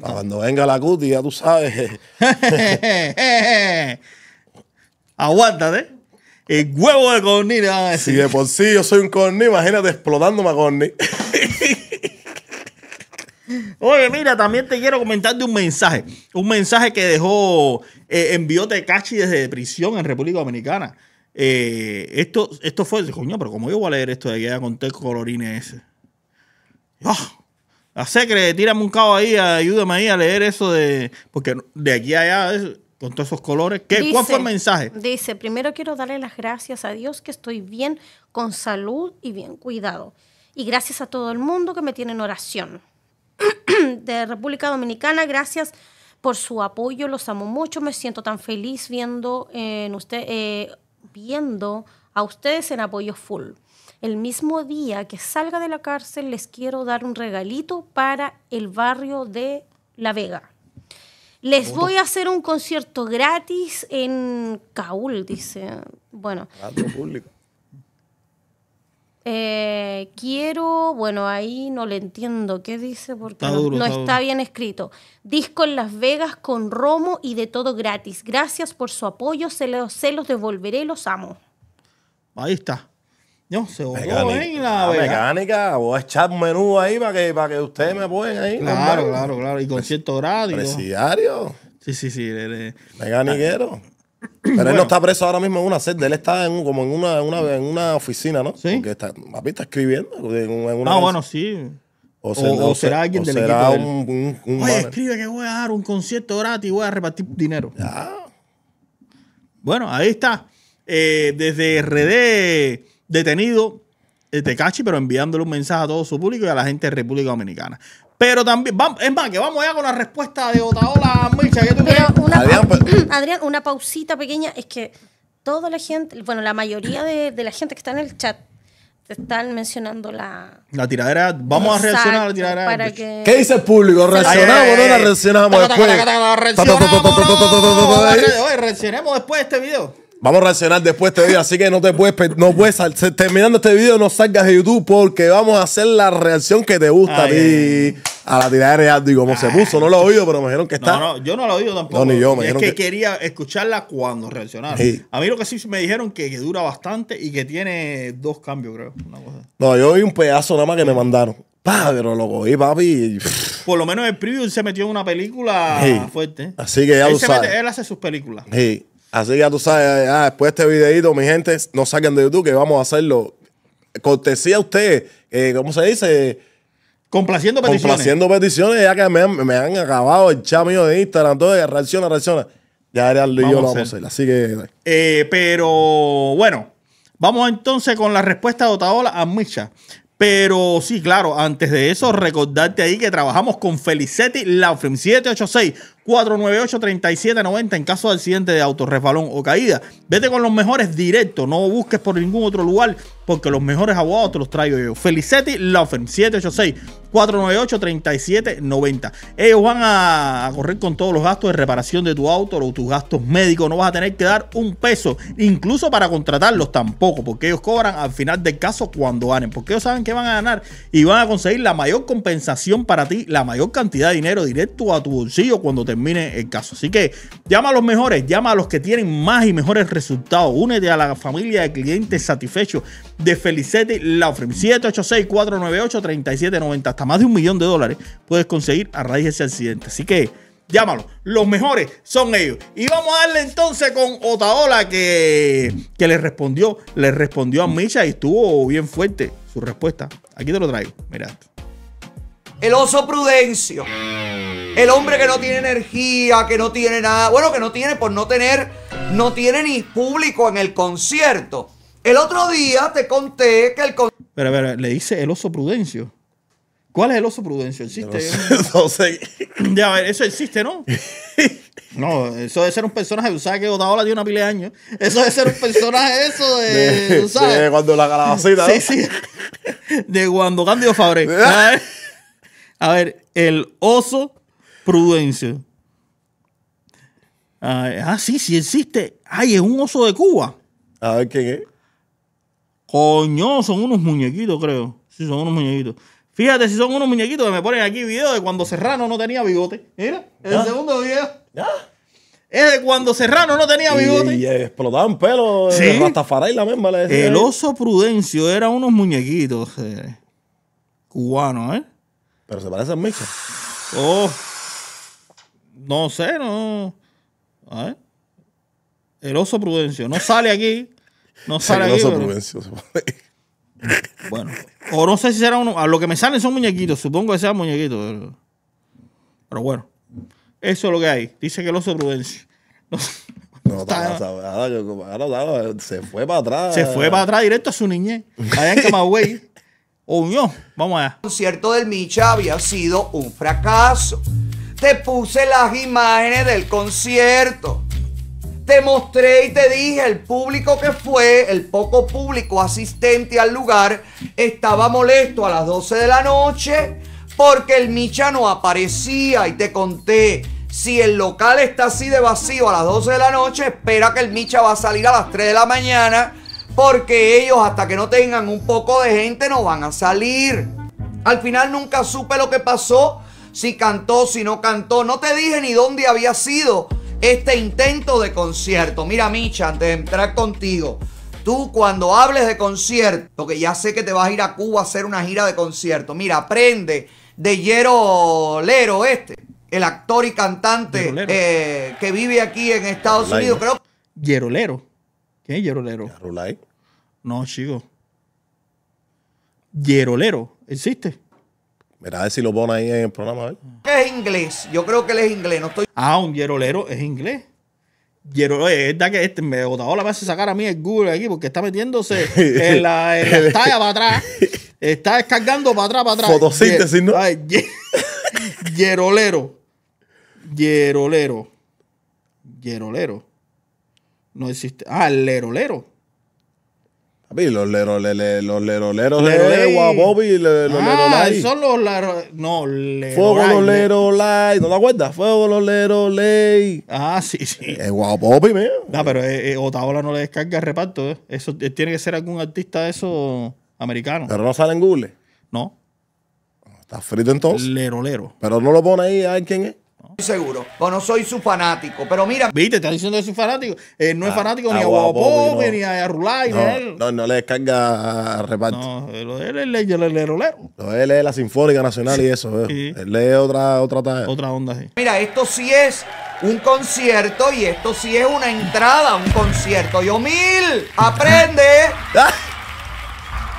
Para cuando venga la cuti, ya tú sabes. Aguántate. El huevo de corny le Si de por sí yo soy un corny, imagínate explotándome a corny. Oye, mira, también te quiero comentar de un mensaje. Un mensaje que dejó, eh, envió Tecachi desde prisión en República Dominicana. Eh, esto, esto fue, coño, pero como yo voy a leer esto de allá con conté colorines ese. Ah, la secre, tírame un cabo ahí, ayúdame ahí a leer eso de. Porque de aquí a allá. con todos esos colores. ¿Qué, ¿Cuál fue el mensaje? Dice, primero quiero darle las gracias a Dios que estoy bien, con salud y bien cuidado. Y gracias a todo el mundo que me tiene en oración. de República Dominicana. Gracias por su apoyo, los amo mucho, me siento tan feliz viendo, en usted, eh, viendo a ustedes en apoyo full. El mismo día que salga de la cárcel les quiero dar un regalito para el barrio de La Vega. Les voy a hacer un concierto gratis en Caúl, dice. Bueno. Público. Eh, quiero, bueno, ahí no le entiendo qué dice porque no, está, bien escrito. Disco en Las Vegas con Romo y de todo gratis. Gracias por su apoyo, se los, se los devolveré, los amo. Ahí está. No, mecánica. Voy a echar menú ahí para que, para que ustedes me apoyen ahí. Claro, claro, claro. Y concierto horario. Presidiario. Sí, sí, sí. Mecaniquero. Pero él no está preso ahora mismo en una celda, él está como en una, una, oficina, ¿no? Sí. está, escribiendo. No, ah, bueno, sí. O, será alguien del equipo un, un, escribe que voy a dar un concierto gratis y voy a repartir dinero. Ya. Bueno, ahí está. Eh, desde RD detenido eh, Tecachi, pero enviándole un mensaje a todo su público y a la gente de República Dominicana. Pero también, vamos, es más, que vamos allá con la respuesta de Otaola Milcha tú Pero Adrián, una pausita pequeña. Es que toda la gente, bueno, la mayoría de, de la gente que está en el chat te están mencionando la... La tiradera, vamos a reaccionar a la tiradera. ¿Qué dice el público? ¿Reaccionamos o no la reaccionamos después? Reaccionemos después de este video. Vamos a reaccionar después este video, así que no te puedes, no puedes terminando este video no salgas de YouTube porque vamos a hacer la reacción que te gusta a ti. A la tirada de Digo, cómo se puso. No lo he oído, pero me dijeron que está. No, no, yo no lo he oído tampoco. No, ni yo, me es dijeron que, que, quería escucharla cuando reaccionara. A mí lo que sí me dijeron que, dura bastante y que tiene dos cambios, creo. No, yo oí un pedazo nada más que me mandaron. pero lo cogí, papi. Por lo menos el preview se metió en una película fuerte. Así que ya él él hace sus películas. Sí. Así que ya tú sabes, eh, ah, después de este videito, mi gente, no saquen de YouTube que vamos a hacerlo. Cortesía a usted, ¿cómo se dice? Complaciendo peticiones. Complaciendo peticiones, ya que me han, acabado el chat mío de Instagram, todo, reacciona, reacciona. Ya era el yo lo vamos a hacer, así que... Eh, eh, pero, bueno, vamos entonces con la respuesta de Otaola a Misha. Pero sí, claro, antes de eso, recordarte ahí que trabajamos con Felicetti Laufrim 786 498-3790 en caso de accidente de auto, resbalón o caída. Vete con los mejores directo, no busques por ningún otro lugar porque los mejores abogados te los traigo yo. Felicetti Laufen 786-498-3790. Ellos van a correr con todos los gastos de reparación de tu auto, o tus gastos médicos. No vas a tener que dar un peso, incluso para contratarlos tampoco, porque ellos cobran al final del caso cuando ganen, porque ellos saben que van a ganar y van a conseguir la mayor compensación para ti, la mayor cantidad de dinero directo a tu bolsillo cuando te termine el caso. Así que llama a los mejores, llama a los que tienen más y mejores resultados. Únete a la familia de clientes satisfechos de Felicetti Laufrem. 786-498-3790. Hasta más de un millón de dólares puedes conseguir a raíz de ese accidente. Así que llámalo. Los mejores son ellos. Y vamos a darle entonces con Otaola que, que le respondió, le respondió a Misha y estuvo bien fuerte su respuesta. Aquí te lo traigo. Mira El oso Prudencio el hombre que no tiene energía, que no tiene nada. Bueno, que no tiene por no tener, no tiene ni público en el concierto. El otro día te conté que el concierto. Pero, ver le dice el oso Prudencio. ¿Cuál es el oso Prudencio? ¿Existe? ya, a ver, eso existe, ¿no? No, eso debe ser un personaje, de sabes que Otaola de una pile de años. Eso debe ser un personaje, eso de. De cuando la calabacita. De cuando Cándido Fabré. A a ver el oso Prudencio, ah, eh, ah, sí, sí existe. Ay, es un oso de Cuba. A ver ¿qué es. Coño, son unos muñequitos, creo. Sí, son unos muñequitos. Fíjate si son unos muñequitos que me ponen aquí video de cuando Serrano no tenía bigote. Mira, el segundo video. Es de cuando Serrano no tenía bigote. Y, explotaban pelo. ¿Sí? El eh, la misma le decía. El oso Prudencio era unos muñequitos eh, cubanos, ¿eh? Pero se parecen mis. Oh. No sé, no. A ver. El oso Prudencio. No sale aquí. No sale aquí. el oso bueno. O no sé si será uno. A lo que me salen son muñequitos. Supongo que sean muñequitos. Pero... bueno. Eso es lo que hay. Dice que el oso Prudencio. No está se fue para atrás. Se fue para atrás directo a su niñez. Allá en Camagüey. O Unión. Vamos allá. El concierto del Micha había sido un fracaso. Te puse las imágenes del concierto. Te mostré y te dije, el público que fue, el poco público asistente al lugar, estaba molesto a las 12 de la noche porque el Micha no aparecía y te conté. Si el local está así de vacío a las 12 de la noche, espera que el Micha va a salir a las 3 de la mañana porque ellos hasta que no tengan un poco de gente no van a salir. Al final nunca supe lo que pasó si cantó, si no cantó. No te dije ni dónde había sido este intento de concierto. Mira, Micha, antes de entrar contigo, tú cuando hables de concierto, porque ya sé que te vas a ir a Cuba a hacer una gira de concierto, mira, aprende de Yero este, el actor y cantante eh, que vive aquí en Estados Unidos, creo. Yerolero. ¿Qué es Yerolero? No, chico. Yerolero, ¿existe? Mira a ver si lo pone ahí en el programa. ¿eh? Es inglés. Yo creo que él es inglés. No estoy... Ah, un yerolero es inglés. Hierolero, eh, es verdad que este me botador la base hace sacar a mí el Google aquí porque está metiéndose en la, talla para atrás. Está descargando para atrás, para atrás. Fotosíntesis, ¿no? Ay, yerolero, yerolero, No existe. Ah, el lerolero los leroleros, los leroleros, de Bobby, los Ah, son los leroleros, no, lero, Fuego los lerolay, ¿no te acuerdas? Fuego los lerolay. Ah, sí, sí. Es eh, eh, Guabobi, mío. No, ah, pero eh, eh, Otaola no le descarga el reparto, Eso tiene que ser algún artista de esos americanos. Pero no sale en Google. No. Está frito entonces. Lerolero. Pero no lo pone ahí a quién es seguro. O no soy su fanático. Pero mira. Viste, está diciendo que soy fanático. Él eh, no es ah, fanático ni a Guapo, ni a Rulay, ni a él. No, no le descarga reparto. No, él es el rolero. Él lee la Sinfónica Nacional y eso. Él lee otra, otra, otra onda. Mira, esto sí es un concierto y esto sí es una entrada a un concierto. Y mil, aprende.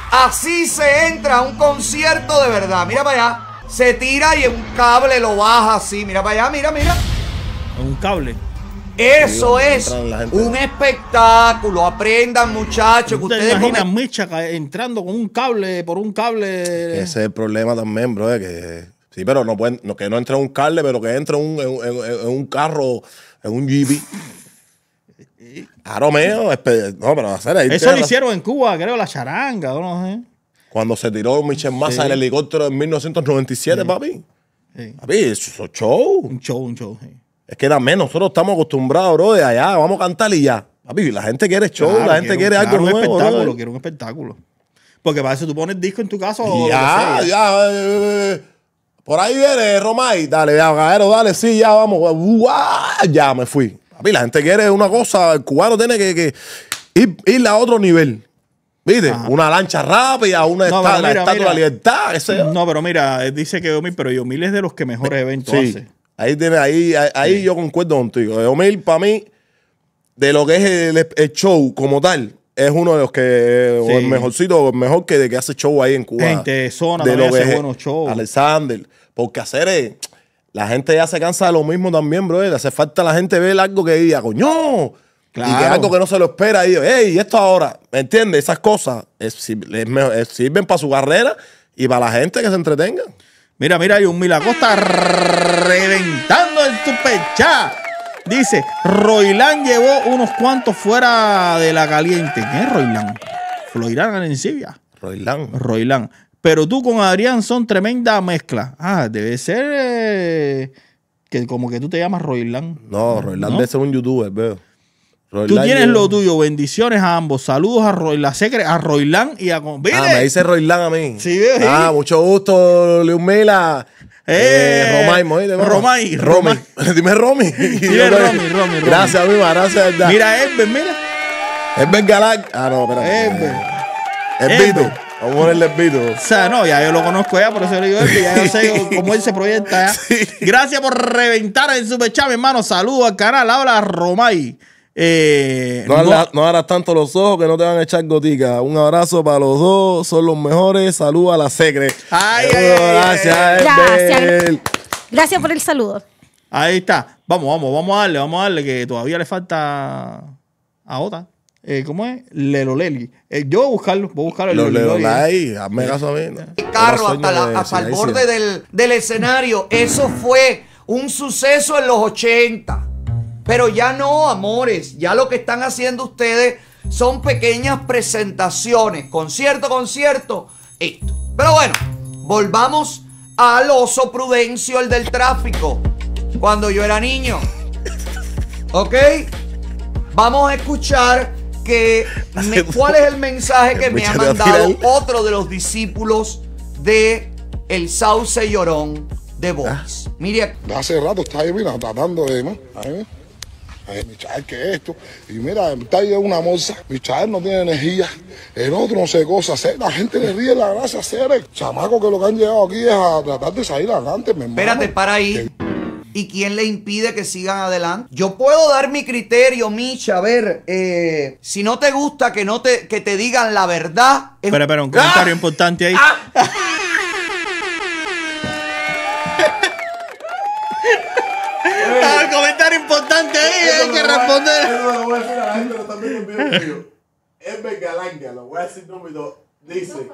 Ah. Así se entra a un concierto de verdad. Mira para allá. Se tira y en un cable lo baja así. Mira para allá, mira, mira. Un cable. Eso es un espectáculo. Aprendan, muchachos. que ustedes imaginan comen... entrando con un cable, por un cable. Ese es el problema también, bro. que, sí, pero no pueden, que no entre un cable, pero que entre un, en, un carro, en un jeep. aromeo No, pero hacer ahí. Eso lo hicieron en Cuba, creo, la charanga, no sé. Cuando se tiró Michel Massa en el helicóptero en 1997, papi. Papi, eso es show. Un show, un show. Es que también menos. Nosotros estamos acostumbrados, bro, de allá, vamos a cantar y ya. Papi, la gente quiere show, la gente quiere algo un Espectáculo, quiero un espectáculo. Porque para eso tú pones disco en tu casa Ya, ya. Eh, eh, eh, Por ahí viene Romay. Dale, ya, dale, sí, ya, vamos. ya me fui. Papi, la gente quiere una cosa. El cubano tiene que, ir, a otro nivel. ¿Viste? Una lancha rápida, una no, estatua, la de libertad. No, pero mira, eh, dice que Omil, pero Yomil es de los que mejores eventos hace. Ahí, tiene, ahí, ahí yo concuerdo contigo. Omil para mí, de lo que es el, show como tal, es uno de los que, eh, o el mejorcito, el mejor que, de que hace show ahí en Cuba. Gente de zona, de lo que hace buenos shows. Alexander, porque hacer es, la gente ya se cansa de lo mismo también, bro. Hace falta la gente ver algo que diga, coño, y que algo que no se lo espera, y hey, esto ahora, ¿me entiendes? Esas cosas sirven para su carrera y para la gente que se entretenga. Mira, mira, hay un Milacosta reventando el superchat. Dice, Roilán llevó unos cuantos fuera de la caliente. ¿Qué es Roilán? Floirán Arencibia. Roilán. Roilán. Pero tú con Adrián son tremenda mezcla. Ah, debe ser eh, que como que tú te llamas Roilán. No, Roilán debe ser un youtuber, veo. Tú tienes lo tuyo. Bendiciones a ambos. Saludos a secre a Roilán y a Ah, me dice Roilán a mí. Sí, Ah, mucho gusto, Leumela. Eh, eh, Romay, Romay, Romy. Dime Romy. Romy, Romy, Gracias, mi gracias, Mira, Elber, mira. Elber Galán Ah, no, espera. Elber. Vito. Vamos a ponerle Vito. O sea, no, ya yo lo conozco ya, por eso le digo Elber. Ya yo sé cómo él se proyecta ya. Gracias por reventar el Superchat, mi hermano. Saludos al canal. Habla Romay. Eh, no, abras tanto los ojos que no te van a echar gotica. Un abrazo para los dos, son los mejores. Salud a la secre. gracias, gracias. por el saludo. Ahí está. Vamos, vamos, vamos a darle, vamos a darle, que todavía le falta a otra eh, ¿Cómo es? Leloleli. Eh, yo voy a buscarlo, voy a buscarlo. hazme caso a mí. ¿no? Carro hasta, el borde del, del escenario. Eso fue un suceso en los 80. Pero ya no, amores, ya lo que están haciendo ustedes son pequeñas presentaciones, concierto, concierto, esto. Pero bueno, volvamos al oso Prudencio, el del tráfico, cuando yo era niño. ¿Ok? Vamos a escuchar que cuál es el mensaje que me ha mandado otro de los discípulos de El Sauce Llorón de Voz. Ah. Mire. Hace rato está ahí, mira, tratando de... Ay, Michael, que esto. Y mira, está ahí una moza. Michael no tiene energía. El otro no se goza. La gente le ríe la gracia hacer. El chamaco que lo que han llegado aquí es a tratar de salir adelante, mi hermano. Espérate, para ahí. ¿Y quién le impide que sigan adelante? Yo puedo dar mi criterio, Micha. A ver, eh, si no te gusta que, no te, que te digan la verdad. Espera, espera, un ¡Ah! comentario importante ahí. Ah. hay que responder. Eso lo voy a decir a la gente, pero también mío. Galanga, lo voy a decir número, dice.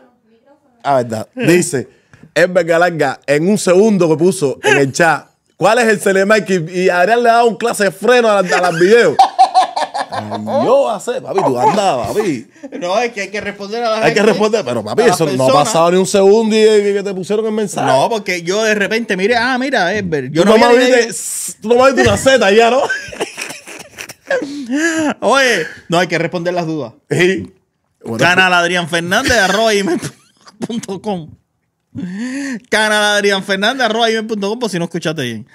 Ah, verdad. Dice, Edber Galanga, en un segundo que puso en el chat, ¿cuál es el Celemike? Y Adrián le ha dado un clase de freno a, las videos. yo hace, papi, tú andabas, papi. No, es que hay que responder a la gente. Hay que responder, pero papi, eso no ha pasado ni un segundo y, que te pusieron el mensaje. No, porque yo de repente mire, ah, mira, Esber, Yo no me viste, tú no viste una Z ya, ¿no? Oye, no hay que responder las dudas. Canal pues. Adrián Fernández, arroba .com. Canal Adrián Fernández, arroba .com, por si no escuchaste bien.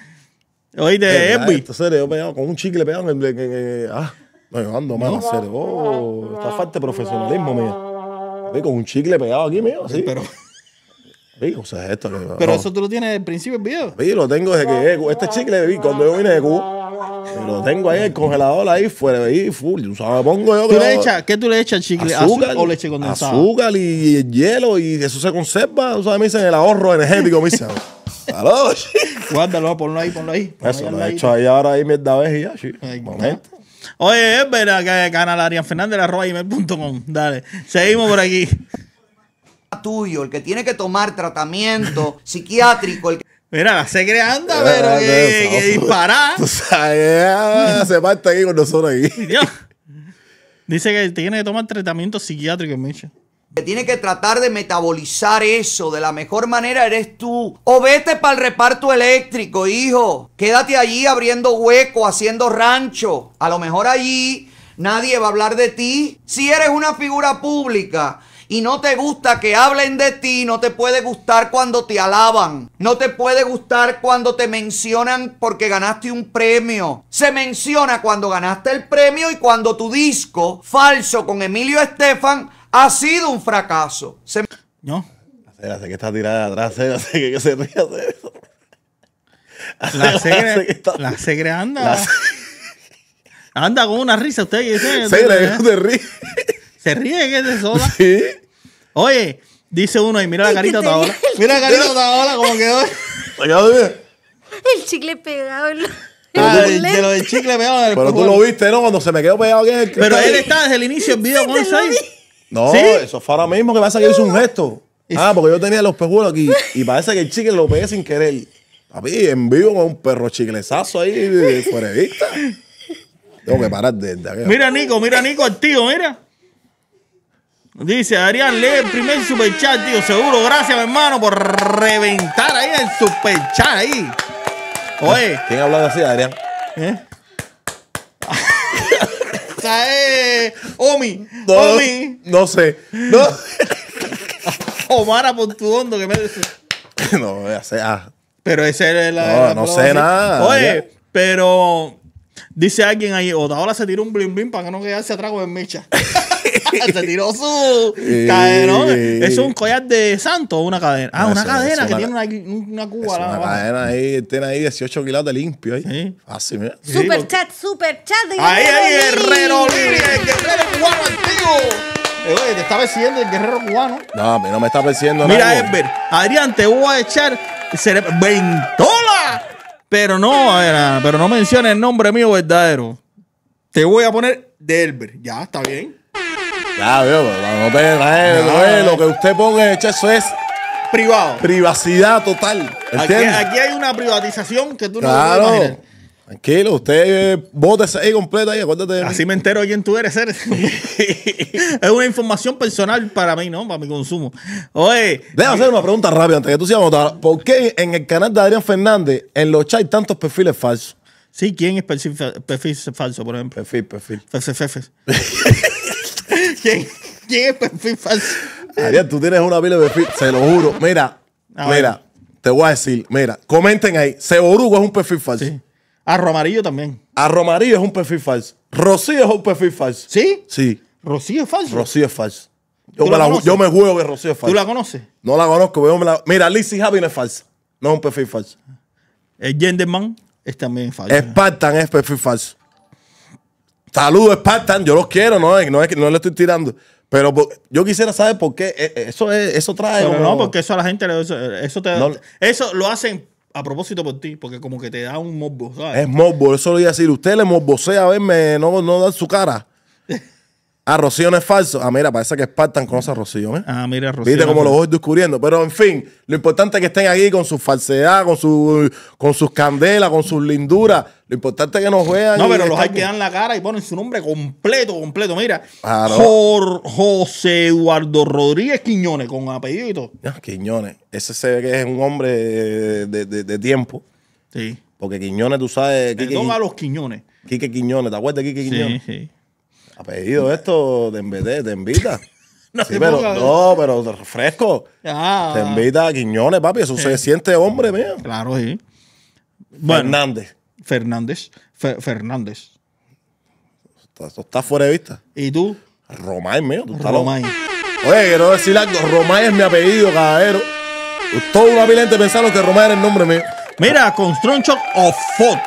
Oíste, eh, Edwin. serio, con un chicle pegado en el. ah, no, yo ando, serio. Oh, esta falta de profesionalismo, mía. con un chicle pegado aquí, mío, sí. Pero. Pero eso tú lo tienes desde el principio del video. Sí, lo tengo desde que. Este chicle, vi, cuando yo vine de Cuba. Lo tengo ahí en el congelador, ahí fuera, ahí full. O sea, pongo yo. ¿Tú le echa, ¿Qué tú le echas chicle? Azúcar, o leche condensada? Azúcar y, hielo, y eso se conserva. O sea, me dicen el ahorro energético, me dicen. Aló, Guárdalo, ponlo ahí, ponlo ahí. eso, lo he hecho ahí ahora ahí mierda vez y ya, Oye, es verdad que canal Arián Fernández, Dale, seguimos por aquí tuyo, el que tiene que tomar tratamiento psiquiátrico, Mira, la anda, eh, pero eh, que, dispara. O sea, se aquí con nosotros ahí Dice que tiene que tomar tratamiento psiquiátrico, Micha. Que tiene que tratar de metabolizar eso de la mejor manera eres tú. O vete para el reparto eléctrico, hijo. Quédate allí abriendo hueco, haciendo rancho. A lo mejor allí nadie va a hablar de ti. Si eres una figura pública y no te gusta que hablen de ti, no te puede gustar cuando te alaban, no te puede gustar cuando te mencionan porque ganaste un premio. Se menciona cuando ganaste el premio y cuando tu disco falso con Emilio Estefan ha sido un fracaso. No. Hace que está tirada atrás, hace que, que se ríe, de eso. La segre, la anda. Anda con una risa usted. Segre, ¿eh? se ríe se ríe que de sola ¿Sí? Oye, dice uno y mira la carita de hora Mira la carita de hora como quedó. El chicle pegado. El... de lo chicle pegado Pero tú lo viste, ¿no? Cuando se me quedó pegado aquí en el Pero él está desde el inicio del video con No, eso fue ahora mismo que pasa que hizo un gesto. Ah, porque yo tenía los pejuelos aquí y parece que el chicle lo pegué sin querer. mí, en vivo con un perro chiclesazo ahí, fuera de vista. Tengo que parar de, de Mira, Nico, mira, Nico, el tío, mira. Dice Adrián, lee el primer superchat, tío. Seguro, gracias, mi hermano, por reventar ahí el superchat ahí. Oye. ¿Quién hablado así, Adrián? ¿Eh? Cae. Omi. Omi. No, no sé. No. Omar hondo que me dice. no, ya sé. Ah. Pero ese era la. No, no sé nada. Oye, pero. Dice alguien ahí, ahora se tiró un blin blin para que no quedarse atrás con el Micha se este tiró su cadenón. Es un collar de santo o una cadena. Ah, una cadena que tiene una, una cuba. Una cadena ahí, tiene ahí 18 kilos de limpio ahí. Sí. Super chat, super chat. ahí, ahí, Guerrero libre! el guerrero cubano antiguo. Eh, oye, te está persiguiendo el guerrero cubano. No, a mí no me está persiguiendo nada. Mira, Elber. Adrián, te voy a echar ventola. Pero no, pero no menciones el nombre mío verdadero. Te voy a poner Delber. Ya, está bien claro eh, lo que usted ponga, eso es privado. Privacidad total. Aquí, hay una privatización que tú no puedes Tranquilo, usted vote eh, ahí completa y acuérdate. Así me entero quién tú eres, eres. es una información personal para mí, ¿no? Para mi consumo. Oye. Déjame hacer una pregunta rápida antes que tú sigas a ¿Por qué en el canal de Adrián Fernández, en los chats, tantos perfiles falsos? Sí, ¿quién es perfil, falso, por ejemplo? Perfil, perfil. Perfil, ¿Quién, es perfil falso? Ariel, tú tienes una pila de perfil, se lo juro. Mira, mira, te voy a decir, mira, comenten ahí. Sebo es un perfil falso. Sí. Arro también. Arro Amarillo es un perfil falso. Rocío es un perfil falso. ¿Sí? Sí. ¿Rocío es falso? Rocío es falso. Yo me, juego que Rocío es falso. ¿Tú la conoces? No la conozco, pero Mira, Lizzie Javin es falsa. No es un perfil falso. El Genderman es también falso. Spartan es perfil falso. Saludos, Spartan. Yo los quiero, no, no, es que no le estoy tirando. Pero yo quisiera saber por qué eh, eh, eso, eso trae. Pero no, porque eso a la gente le, eso, eso, lo hacen a propósito por ti, porque como que te da un morbo, ¿sabes? Es morbo, eso lo iba a decir. Usted le morbosea a verme, no, no su cara. Ah, Rocío no es falso. Ah, mira, parece que Spartan conoce a Rocío, ¿eh? Ah, mira, Rocío. Viste como lo voy descubriendo. Pero en fin, lo importante es que estén aquí con su falsedad, con, su, con sus candelas, con sus linduras. Lo importante es que nos vean. No, pero los hay que dan la cara y ponen su nombre completo, completo. Mira, por José Eduardo Rodríguez Quiñones, con apellido Quiñones. Ese se ve que es un hombre de, tiempo. Sí. Porque Quiñones, tú sabes. Perdón a los Quiñones. Quique Quiñones, ¿te acuerdas de Quique Quiñones? Sí, sí. Apellido esto de MBD, de invita. no, pero, no, pero fresco. Ah. Te invita a Quiñones, papi. Eso se siente hombre, mío. Claro, sí. Fernández. Fernández. Fernández. Esto está fuera de vista. ¿Y tú? Romay, mío. Tú Romay. Oye, quiero decir algo. Romay es mi apellido, caballero. Todo una pila pensando que Romay era el nombre mío. Mira, con Shock of Foot.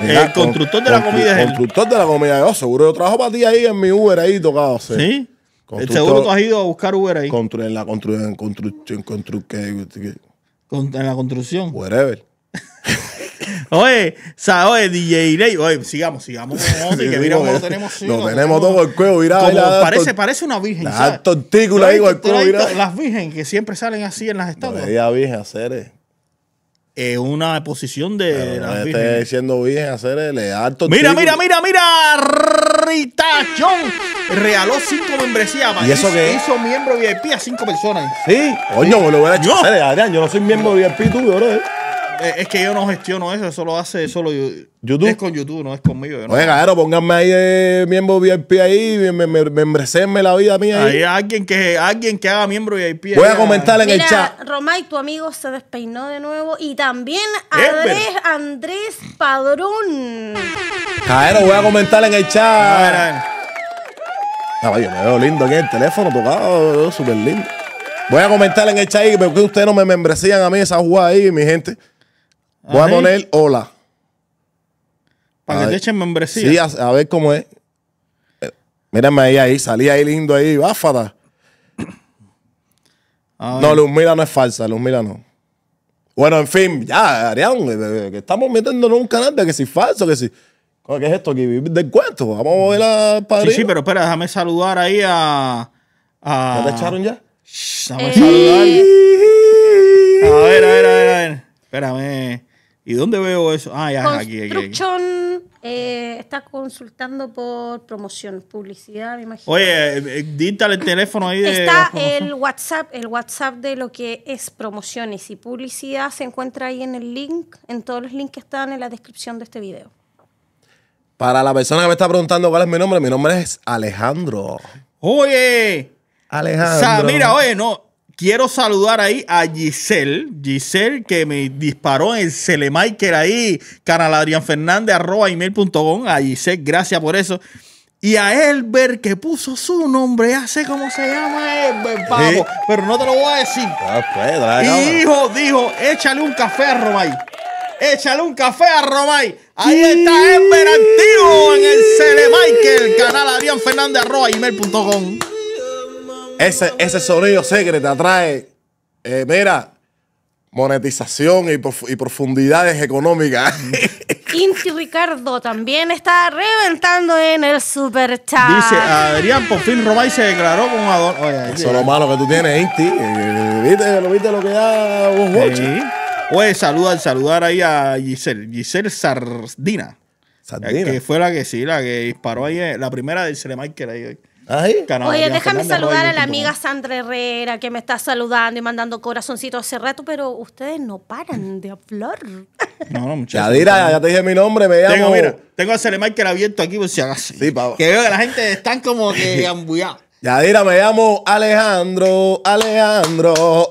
El constructor de la comida es El constructor de la comida. Yo seguro yo trabajo para ti ahí en mi Uber ahí tocado. Sí. ¿Sí? Seguro tú has ido a buscar Uber ahí. Constru en la construcción. Construcción. Constru en la construcción. Whatever. Oye, oye, DJ Ley, oye, sigamos, sigamos que mira lo tenemos. Sí, lo, tenemos todo el cuello virado. parece, parece una virgen. Las tortículas ahí el cuello virado. Las virgen que siempre salen así en las estatuas. No, ella virgen, hacer eh eh, una posición de. No esté diciendo virgen, hacer el alto. Mira, mira, mira, mira. Rita John regaló cinco membresías. ¿Y eso que Hizo miembro VIP a cinco personas. Sí. Coño, lo hubiera hecho. Adrián, yo no soy miembro VIP, tú, bro. Eh, es que yo no gestiono eso, eso lo hace solo YouTube. Es con YouTube, no es conmigo. no. Oye, pónganme ahí eh, miembro VIP ahí, membrecenme la vida mía. Ahí. Hay alguien que, alguien que haga miembro VIP. Voy a comentar en el chat. Romay, tu amigo se despeinó de nuevo. Y también Andrés, Andrés Padrón. Caero, voy a comentar en el chat. Ah, me veo lindo aquí en el teléfono tocado, súper lindo. Voy a comentar en el chat ahí, porque ustedes no me membrecían a mí esa jugada ahí, mi gente. Voy a, poner hola. Para que te echen membresía. Sí, a, ver cómo es. Eh, mírame ahí, ahí. Salí ahí lindo ahí, báfata. No, Luz Mira no es falsa, Luz Mira no. Bueno, en fin, ya, Arián, eh, eh, que estamos metiéndonos en un canal de que si falso, que si. ¿Qué es esto aquí? ¿Del cuento? Vamos a ver a Padrino. Sí, sí, pero espera, déjame saludar ahí a. a... ¿Ya te echaron ya? déjame saludar. A ver, a ver, a ver, a ver. Espérame. ¿Y dónde veo eso? Ah, ya, aquí, aquí. Eh, está consultando por promoción, publicidad, me imagino. Oye, eh, eh, dígale el teléfono ahí. De está el WhatsApp, el WhatsApp de lo que es promociones y publicidad se encuentra ahí en el link, en todos los links que están en la descripción de este video. Para la persona que me está preguntando cuál es mi nombre, mi nombre es Alejandro. Oye. Alejandro. O sea, mira, oye, no, Quiero saludar ahí a Giselle, Giselle que me disparó en el Celemiker ahí, canal Adrián Fernández, arroba A Giselle, gracias por eso. Y a Elber que puso su nombre, ya sé cómo se llama Elber, papo, pero no te lo voy a decir. Mi ah, pues, hijo dijo, échale un café a Romay. Échale un café a Romay. Ahí está Elber activo en el Michael, canal Adrián Fernández, arroba ese, ese sonido secreto atrae, eh, mira, monetización y, profundidades económicas. Inti Ricardo también está reventando en el super chat. Dice, Adrián por fin Robay se declaró con un Oye, Eso es lo malo que tú tienes, Inti. ¿Viste, lo, viste lo que da un sí. Oye, saludar ahí a Giselle, Giselle Sardina. Sardina. Que fue la que sí, la que disparó ahí, eh, la primera del Selemaker ahí ¿Ah, oye, déjame saludar a la amiga Sandra Herrera que me está saludando y mandando corazoncitos hace rato, pero ustedes no paran de flor. No, no, muchachos. Yadira, ya te dije mi nombre, me llamo. Tengo, mira, tengo a abierto aquí pues. si Sí, Que veo que la gente están como que ambullados. Yadira, me llamo Alejandro, Alejandro.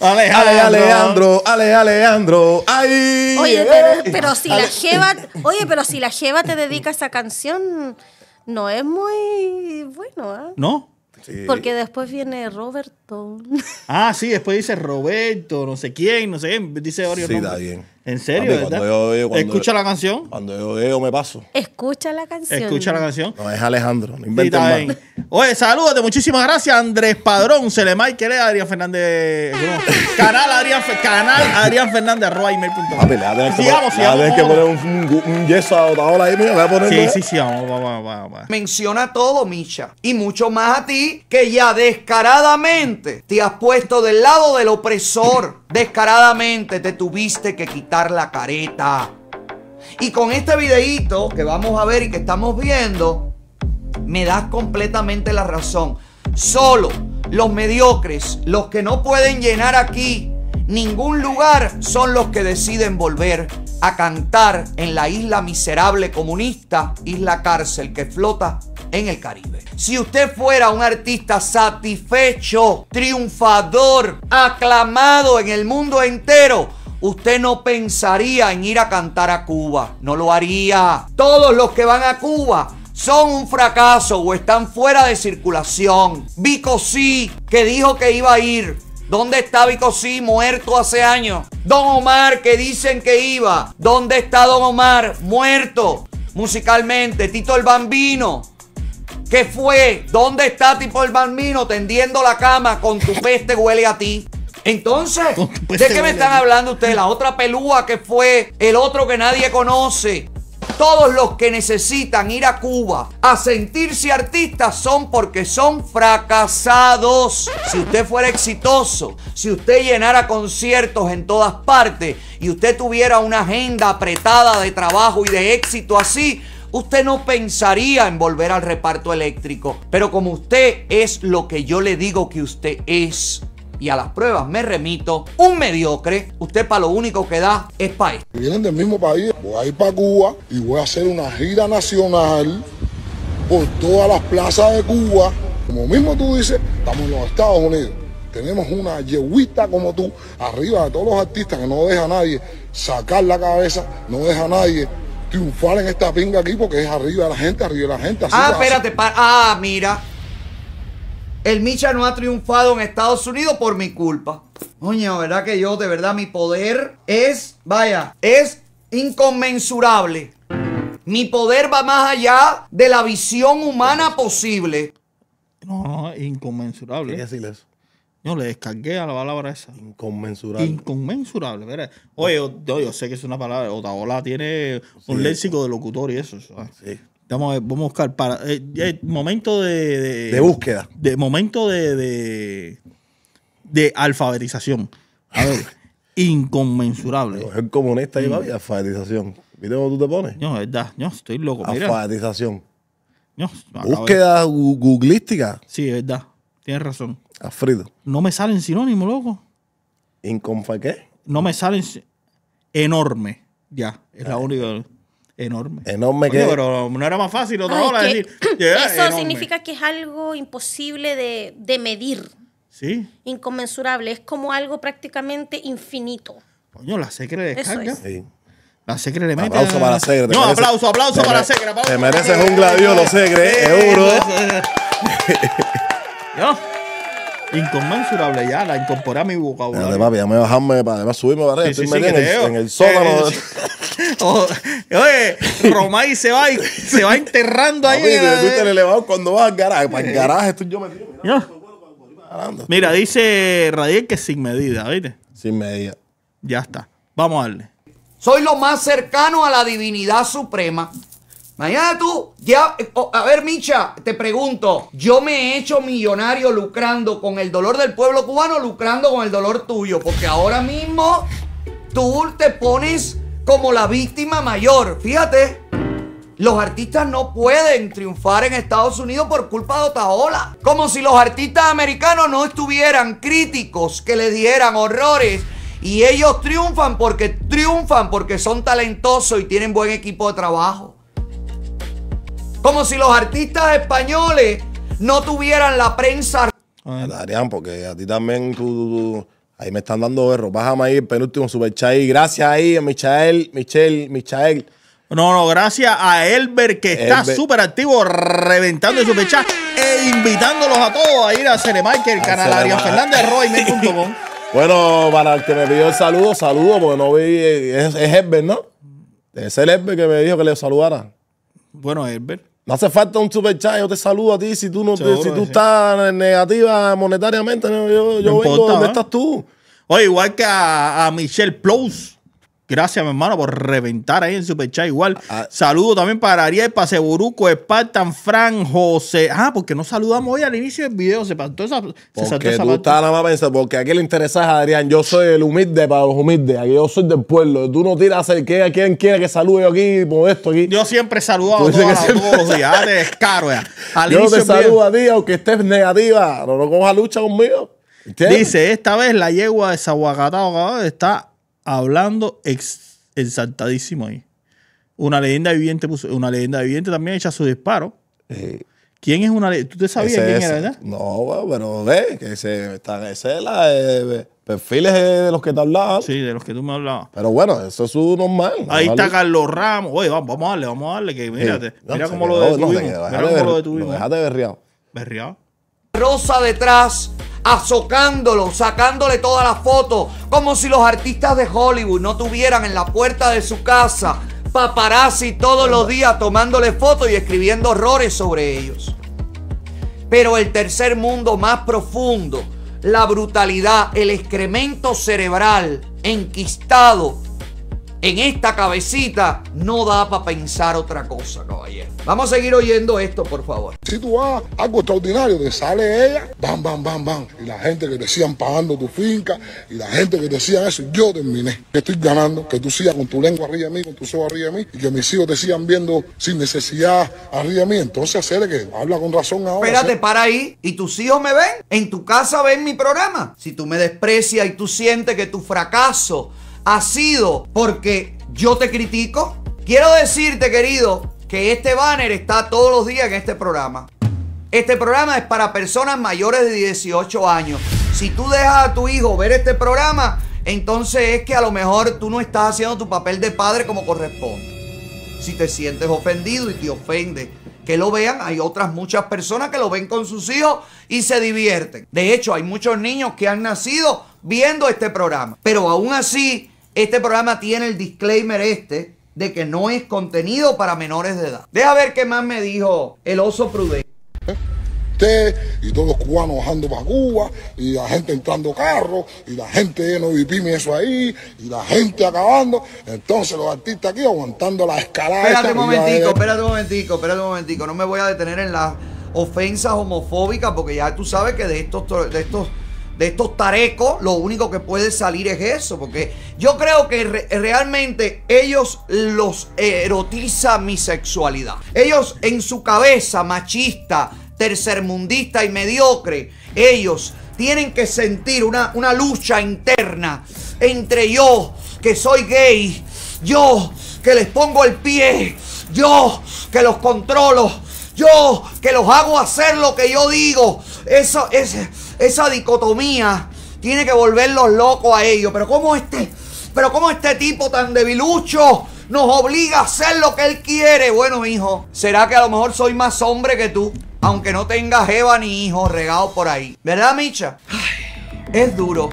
Alejandro. Alejandro, Ale, Alejandro. Ay, oye, pero, eh. si la lleva, oye, pero si la Jeva te dedica a esa canción, no es muy bueno, ¿ah? ¿No? Porque después viene Roberto. Ah, sí, después dice Roberto, no sé quién, no sé quién, dice varios sí, bien. ¿En serio? ¿verdad? Escucha la canción. Cuando yo veo, me paso. Escucha la canción. Escucha la canción. No, es Alejandro, no inventes sí, más. Oye, salúdate, muchísimas gracias. Andrés Padrón, Selemay, Querés, le Adrián Fernández? canal Adrián, canal Adrián Fernández, arroba Papi, le voy a que, poner un, yeso a Otaola ahí, mira, le voy a poner. Sí, sí, sí, vamos, vamos, vamos, vamos. Menciona todo, Micha. Y mucho más a ti, que ya descaradamente te has puesto del lado del opresor. descaradamente te tuviste que quitar la careta. Y con este videíto que vamos a ver y que estamos viendo, me das completamente la razón. Solo los mediocres, los que no pueden llenar aquí ningún lugar, son los que deciden volver a cantar en la isla miserable comunista, isla cárcel que flota en el Caribe. Si usted fuera un artista satisfecho, triunfador, aclamado en el mundo entero, usted no pensaría en ir a cantar a Cuba. No lo haría. Todos los que van a Cuba son un fracaso o están fuera de circulación. Vico sí, que dijo que iba a ir. ¿Dónde está Vico sí, muerto hace años? Don Omar, que dicen que iba. ¿Dónde está Don Omar? Muerto musicalmente. Tito el Bambino. ¿Qué fue? ¿Dónde está Tito el Bambino tendiendo la cama con tu peste huele a ti? Entonces, ¿de qué me están hablando ustedes? La otra pelúa que fue el otro que nadie conoce. Todos los que necesitan ir a Cuba a sentirse artistas son porque son fracasados. Si usted fuera exitoso, si usted llenara conciertos en todas partes y usted tuviera una agenda apretada de trabajo y de éxito así, usted no pensaría en volver al reparto eléctrico. Pero como usted es lo que yo le digo que usted es, y a las pruebas me remito, un mediocre, usted para lo único que da es país. Vienen del mismo país, voy a ir para Cuba y voy a hacer una gira nacional por todas las plazas de Cuba. Como mismo tú dices, estamos en los Estados Unidos. Tenemos una yeguita como tú, arriba de todos los artistas que no deja a nadie sacar la cabeza, no deja a nadie triunfar en esta pinga aquí porque es arriba de la gente, arriba de la gente. ah, espérate, Ah, mira. El Micha no ha triunfado en Estados Unidos por mi culpa. Coño, ¿verdad que yo, de verdad, mi poder es, vaya, es inconmensurable. Mi poder va más allá de la visión humana posible. No, inconmensurable. ¿Qué decirle eso? Yo le descargué a la palabra esa. Inconmensurable. Inconmensurable. ¿verdad? Oye, yo, sé que es una palabra. Otaola tiene un léxico de locutor y eso. Sí. Vamos a, buscar para. Eh, eh, momento de, de, búsqueda. De momento de. de, alfabetización. A ver, inconmensurable. Es comunista y mm. alfabetización. ¿Viste cómo tú te pones? No, es verdad. No, estoy loco. Alfabetización. No, búsqueda googlística. Sí, es verdad. Tienes razón. Afrido. No me salen sinónimos, loco. ¿Inconfa qué? No me salen. Enorme. Ya, es la ah, única. Enorme. Enorme que. Pero no era más fácil otra hora decir. eso significa que es algo imposible de, de, medir. Sí. Inconmensurable. Es como algo prácticamente infinito. Coño, la secre de descarga. Es. Sí. La secre le mete. Aplauso para la secre No, aplauso, aplauso para la secre Te mereces un gladiolo, Segre. Eh, Euro. no. Inconmensurable ya, la incorporé a mi vocabulario. ya me bajarme, para, además subirme para sí, en, en, el sótano oye, Romay se va, se va enterrando ahí. cuando vas al garaje. Para el garaje, yo me Mira, dice Radiel que sin medida, ¿viste? Sin medida. Ya está. Vamos a darle. Soy lo más cercano a la divinidad suprema. Mañana tú, ya, a ver Micha, te pregunto, yo me he hecho millonario lucrando con el dolor del pueblo cubano, lucrando con el dolor tuyo, porque ahora mismo tú te pones como la víctima mayor. Fíjate, los artistas no pueden triunfar en Estados Unidos por culpa de Otaola. Como si los artistas americanos no estuvieran críticos que les dieran horrores. Y ellos triunfan porque triunfan, porque son talentosos y tienen buen equipo de trabajo. Como si los artistas españoles no tuvieran la prensa. Ah, Darían, porque a ti también tú Ahí me están dando berro. Bájame ahí el penúltimo superchat. Y gracias ahí a Michael, Michel, Michael. No, no, gracias a Elber que está súper activo, reventando el superchat e invitándolos a todos a ir a el canal Arias Fernández, roymail.com. bueno, para el que me pidió el saludo, saludo, porque no vi. Es, Elber, ¿no? Es el Elber que me dijo que le saludara. Bueno, Elber. No hace falta un super yo te saludo a ti si tú no si tú estás negativa monetariamente, yo, yo vengo dónde estás tú. Oye, igual que a, a Michelle Plus. Gracias, mi hermano, por reventar ahí en Superchat igual. Ah, ah. Saludo también para Ariel, para Paseburuco, Espartan, Fran, José. Ah, porque no saludamos hoy al inicio del video. Se saltó esa, se saltó esa tú parte. nada más pensando, porque aquí le interesas a Adrián. Yo soy el humilde para los humildes. Aquí yo soy del pueblo. Tú no tiras el que quien quiera que salude yo aquí, modesto aquí. Yo siempre he saludado a todos, a todos los días. Es caro Al yo inicio te saludo a ti, aunque estés negativa. No, no cojas lucha conmigo. Dice, esta vez la yegua de Zahuacatao está hablando ex, exaltadísimo ahí. Una leyenda viviente puso, una leyenda viviente también echa su disparo. Sí. Eh, ¿Quién es una leyenda? ¿Tú te sabías quién era, verdad? No, pero ve, que ese, ese es el eh, perfil de los que te hablaba. Sí, de los que tú me hablabas. Pero bueno, eso es su normal. Ahí está Carlos Ramos. Oye, vamos, vamos a darle, vamos a darle, que mírate. Sí. mira cómo lo detuvimos. No, mira cómo lo detuvimos. berriado. Berriado. Rosa detrás azocándolo, sacándole todas las fotos, como si los artistas de Hollywood no tuvieran en la puerta de su casa paparazzi todos los días tomándole fotos y escribiendo horrores sobre ellos. Pero el tercer mundo más profundo, la brutalidad, el excremento cerebral enquistado en esta cabecita no da para pensar otra cosa, caballero. Vamos a seguir oyendo esto, por favor. Si tú haces algo extraordinario, te sale ella, bam, bam, bam, bam. Y la gente que te sigan pagando tu finca, y la gente que te sigan eso, yo terminé. Que estoy ganando, que tú sigas con tu lengua arriba de mí, con tu ojos arriba de mí, y que mis hijos te sigan viendo sin necesidad arriba de mí. Entonces, hacerle que habla con razón ahora. Espérate, para ahí. ¿Y tus hijos me ven? ¿En tu casa ven mi programa? Si tú me desprecias y tú sientes que tu fracaso ha sido porque yo te critico. Quiero decirte, querido, que este banner está todos los días en este programa. Este programa es para personas mayores de 18 años. Si tú dejas a tu hijo ver este programa, entonces es que a lo mejor tú no estás haciendo tu papel de padre como corresponde. Si te sientes ofendido y te ofende que lo vean, hay otras muchas personas que lo ven con sus hijos y se divierten. De hecho, hay muchos niños que han nacido viendo este programa. Pero aún así, este programa tiene el disclaimer este de que no es contenido para menores de edad. Deja ver qué más me dijo el oso prudente. Usted y todos los cubanos bajando para Cuba y la gente entrando carros y la gente no y eso ahí y la gente acabando. Entonces los artistas aquí aguantando la escalada. Espérate un momentico, espérate un momentico, espérate un momentico. No me voy a detener en las ofensas homofóbicas porque ya tú sabes que de estos, de estos de estos tarecos, lo único que puede salir es eso, porque yo creo que realmente ellos los erotiza mi sexualidad. Ellos en su cabeza machista, tercermundista y mediocre, ellos tienen que sentir una, una lucha interna entre yo, que soy gay, yo, que les pongo el pie, yo, que los controlo, yo, que los hago hacer lo que yo digo. Eso es esa dicotomía tiene que volverlos locos a ellos. Pero cómo este, pero cómo este tipo tan debilucho nos obliga a hacer lo que él quiere. Bueno, hijo, será que a lo mejor soy más hombre que tú, aunque no tengas Eva ni hijo regados por ahí. ¿Verdad, Micha? es duro.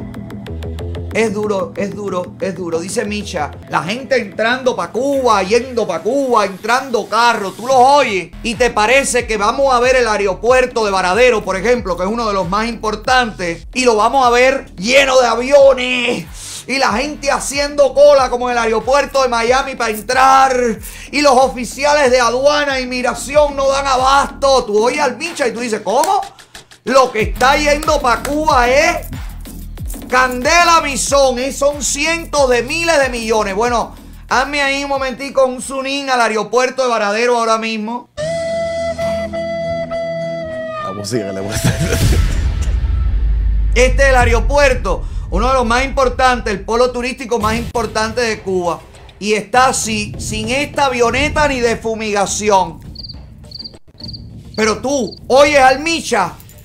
Es duro, es duro, es duro. Dice Micha, la gente entrando para Cuba, yendo para Cuba, entrando carro, tú los oyes y te parece que vamos a ver el aeropuerto de Varadero, por ejemplo, que es uno de los más importantes, y lo vamos a ver lleno de aviones y la gente haciendo cola como en el aeropuerto de Miami para entrar y los oficiales de aduana y e migración no dan abasto. Tú oyes al Micha y tú dices, ¿cómo? Lo que está yendo para Cuba es Candela Bison, y eh, son cientos de miles de millones. Bueno, hazme ahí un momentico un sunín al aeropuerto de Varadero ahora mismo. Vamos música a le Este es el aeropuerto, uno de los más importantes, el polo turístico más importante de Cuba. Y está así, sin esta avioneta ni de fumigación. Pero tú oye al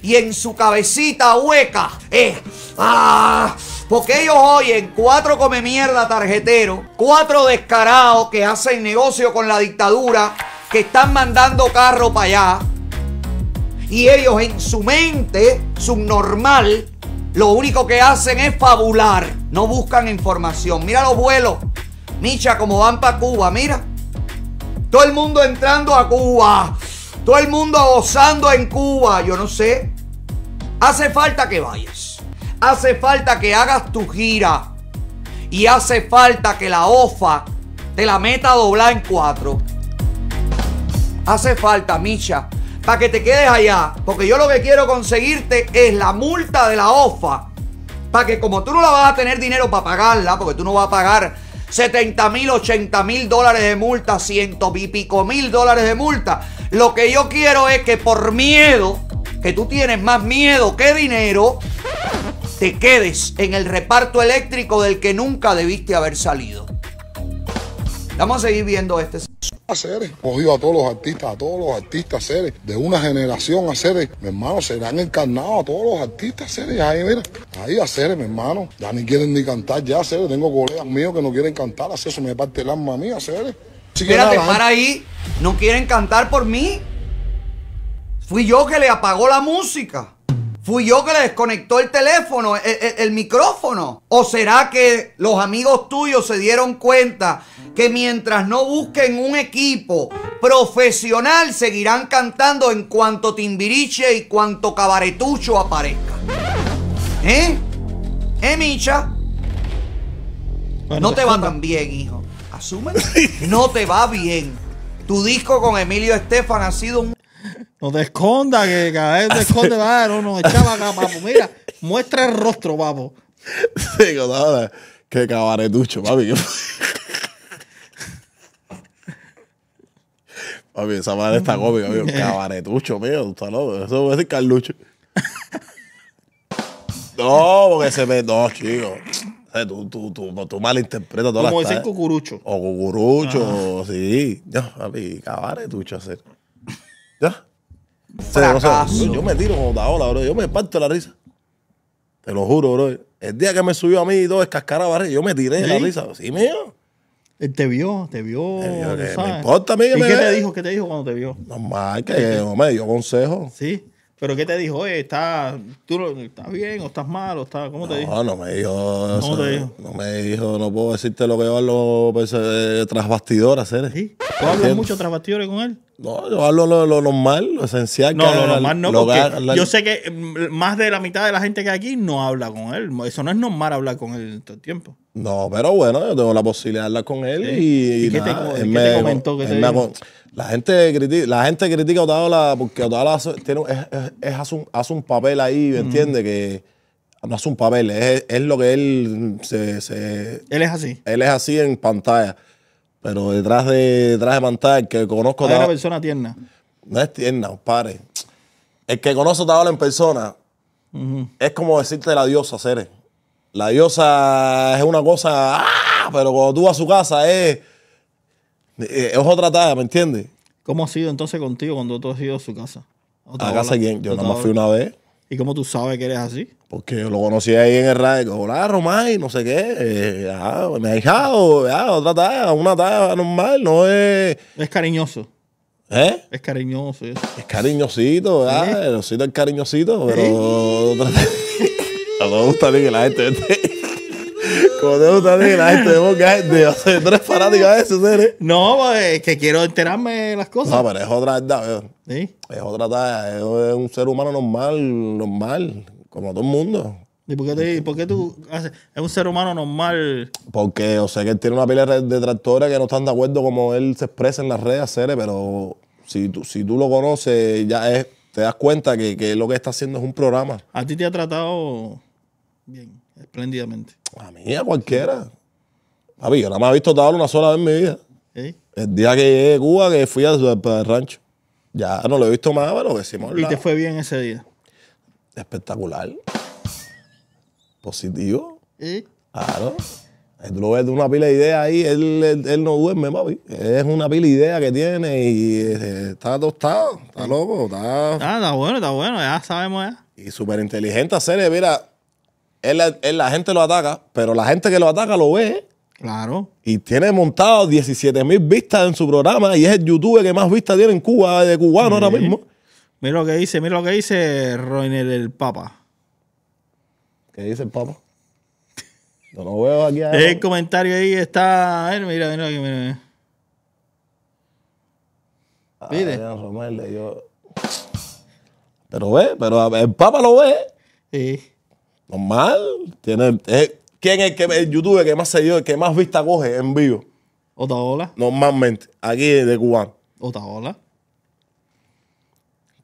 y en su cabecita hueca. Eh, ah, porque ellos oyen cuatro come mierda tarjeteros, cuatro descarados que hacen negocio con la dictadura, que están mandando carro para allá. Y ellos en su mente subnormal lo único que hacen es fabular, no buscan información. Mira los vuelos, Micha, como van para Cuba, mira. Todo el mundo entrando a Cuba, todo el mundo gozando en Cuba, yo no sé. Hace falta que vayas. Hace falta que hagas tu gira. Y hace falta que la OFA te la meta a doblar en cuatro. Hace falta, Misha, para que te quedes allá. Porque yo lo que quiero conseguirte es la multa de la OFA. Para que como tú no la vas a tener dinero para pagarla, porque tú no vas a pagar 70 mil, 80 mil dólares de multa, ciento y pico mil dólares de multa. Lo que yo quiero es que por miedo que tú tienes más miedo que dinero, te quedes en el reparto eléctrico del que nunca debiste haber salido. Vamos a seguir viendo este Haceres, cogido a todos los artistas, a todos los artistas seres, de una generación a seres, mi hermano, serán encarnado a todos los artistas seres, ahí mira, ahí a seres, mi hermano, ya ni quieren ni cantar, ya seres, tengo colegas míos que no quieren cantar, a eso me parte el alma mía, Cere. seres. para ¿eh? ahí, no quieren cantar por mí. Fui yo que le apagó la música. ¿Fui yo que le desconectó el teléfono, e, e, el, micrófono? ¿O será que los amigos tuyos se dieron cuenta que mientras no busquen un equipo profesional seguirán cantando en cuanto timbiriche y cuanto cabaretucho aparezca? ¿Eh? ¿Eh, Micha? no te va tan bien, hijo. Asúmelo. No te va bien. Tu disco con Emilio Estefan ha sido un no te escondas, que cada vez te escondes, va, no, no, echaba acá, papo. Mira, muestra el rostro, papo. Digo, nada, que cabaretucho, papi. papi, esa madre está cómica, papi. Cabaretucho, mío, tú estás loco. Eso voy a decir Carlucho. no, porque se ve, no, chico. Tú, tú, malinterpretas todas Como cosas. Como decir cucurucho. O cucurucho, sí. No, papi, cabaretucho hacer. ¿Ya? Se, yo me tiro como taola, bro. Yo me parto la risa. Te lo juro, bro. El día que me subió a mí y todo escascaraba, yo me tiré la risa. Sí, mío. Él te vio, te vio. No importa amigo. ¿Y qué te dijo? ¿Qué te dijo cuando te vio? Normal, que me dio consejo. Sí. ¿Pero qué te dijo? Oye, ¿estás, tú, ¿estás bien o estás mal? O está, ¿Cómo te dijo? No, no me dijo. No me dijo, no puedo decirte lo que yo hablo pues, eh, tras ¿Tú hablas mucho tras bastidores con él? No, yo hablo lo, lo normal, lo esencial. No, lo normal no, porque yo sé que mm, más de la mitad de la gente que hay aquí no habla con él. Eso no es normal hablar con él todo el tiempo. No, pero bueno, yo tengo la posibilidad de hablar con él y, ¿Y, qué te, comentó que él dijo? La gente critica, la gente critica a Otaola porque Otaola hace, es, hace, un, papel ahí, ¿me entiendes? Que no hace un papel, es, lo que él se, Él es así. Él es así en pantalla. Pero detrás de, detrás de pantalla, el que conozco... no es una persona tierna. No es tierna, padre. El que conoce a Otaola en persona es como decirte la diosa, Ceres. La diosa es una cosa... ¡ah! Pero cuando tú vas a su casa es... Eh, es otra talla, ¿me entiendes? ¿Cómo ha sido entonces contigo cuando tú has ido a su casa? ¿A casa quién? Yo nada más fui una vez. ¿Y cómo tú sabes que eres así? Porque yo lo conocí ahí en el radio. Hola, ah, Romay, no sé qué. Eh, ah, me ha dejado, ah, otra talla, una talla normal, no es. Es cariñoso. ¿Eh? Es cariñoso. Es cariñosito, ¿verdad? ¿eh? El osito es cariñosito, pero. ¿Eh? no me gusta que la gente. Como te la gente de Boca, eh, de tres de No, pues, es que quiero enterarme las cosas. No, pero es otra verdad, ¿Sí? Es otra talla, es un ser humano normal, normal, como todo el mundo. ¿Y por qué, te, por qué tú Es un ser humano normal. Porque o sea, que él tiene una pila de detractores que no están de acuerdo como él se expresa en las redes, hacer, pero si tú, si tú lo conoces, ya es, te das cuenta que, que lo que está haciendo es un programa. ¿A ti te ha tratado bien? Espléndidamente. A mí, a cualquiera. A mí, yo nada más he visto tabla una sola vez en mi vida. El día que llegué a Cuba, que fui al, rancho. Ya no lo he visto más, pero decimos. ¿Y te fue bien ese día? Espectacular. Positivo. Claro. Tú lo ves de una pila de ideas ahí, él, él, no duerme, papi. Es una pila de ideas que tiene y este, está tostado, está loco, está. Ah, está bueno, está bueno, ya sabemos ya. Y súper inteligente hacerle, mira, él, la gente lo ataca, pero la gente que lo ataca lo ve. Claro. Y tiene montado 17 mil vistas en su programa y es el youtuber que más vistas tiene en Cuba, de cubano ahora mismo. Mira lo que dice, mira lo que dice Roiner el Papa. ¿Qué dice el Papa? No lo veo aquí. Es El comentario ahí está. A ver, mira, mira, mira. mira. Mire. Ah, pero ve, pero el Papa lo ve. Sí. Normal. Tiene, eh, ¿Quién es el, que, youtuber que más seguido, que más vista coge en vivo? Otaola. Normalmente, aquí de cubano. Otaola.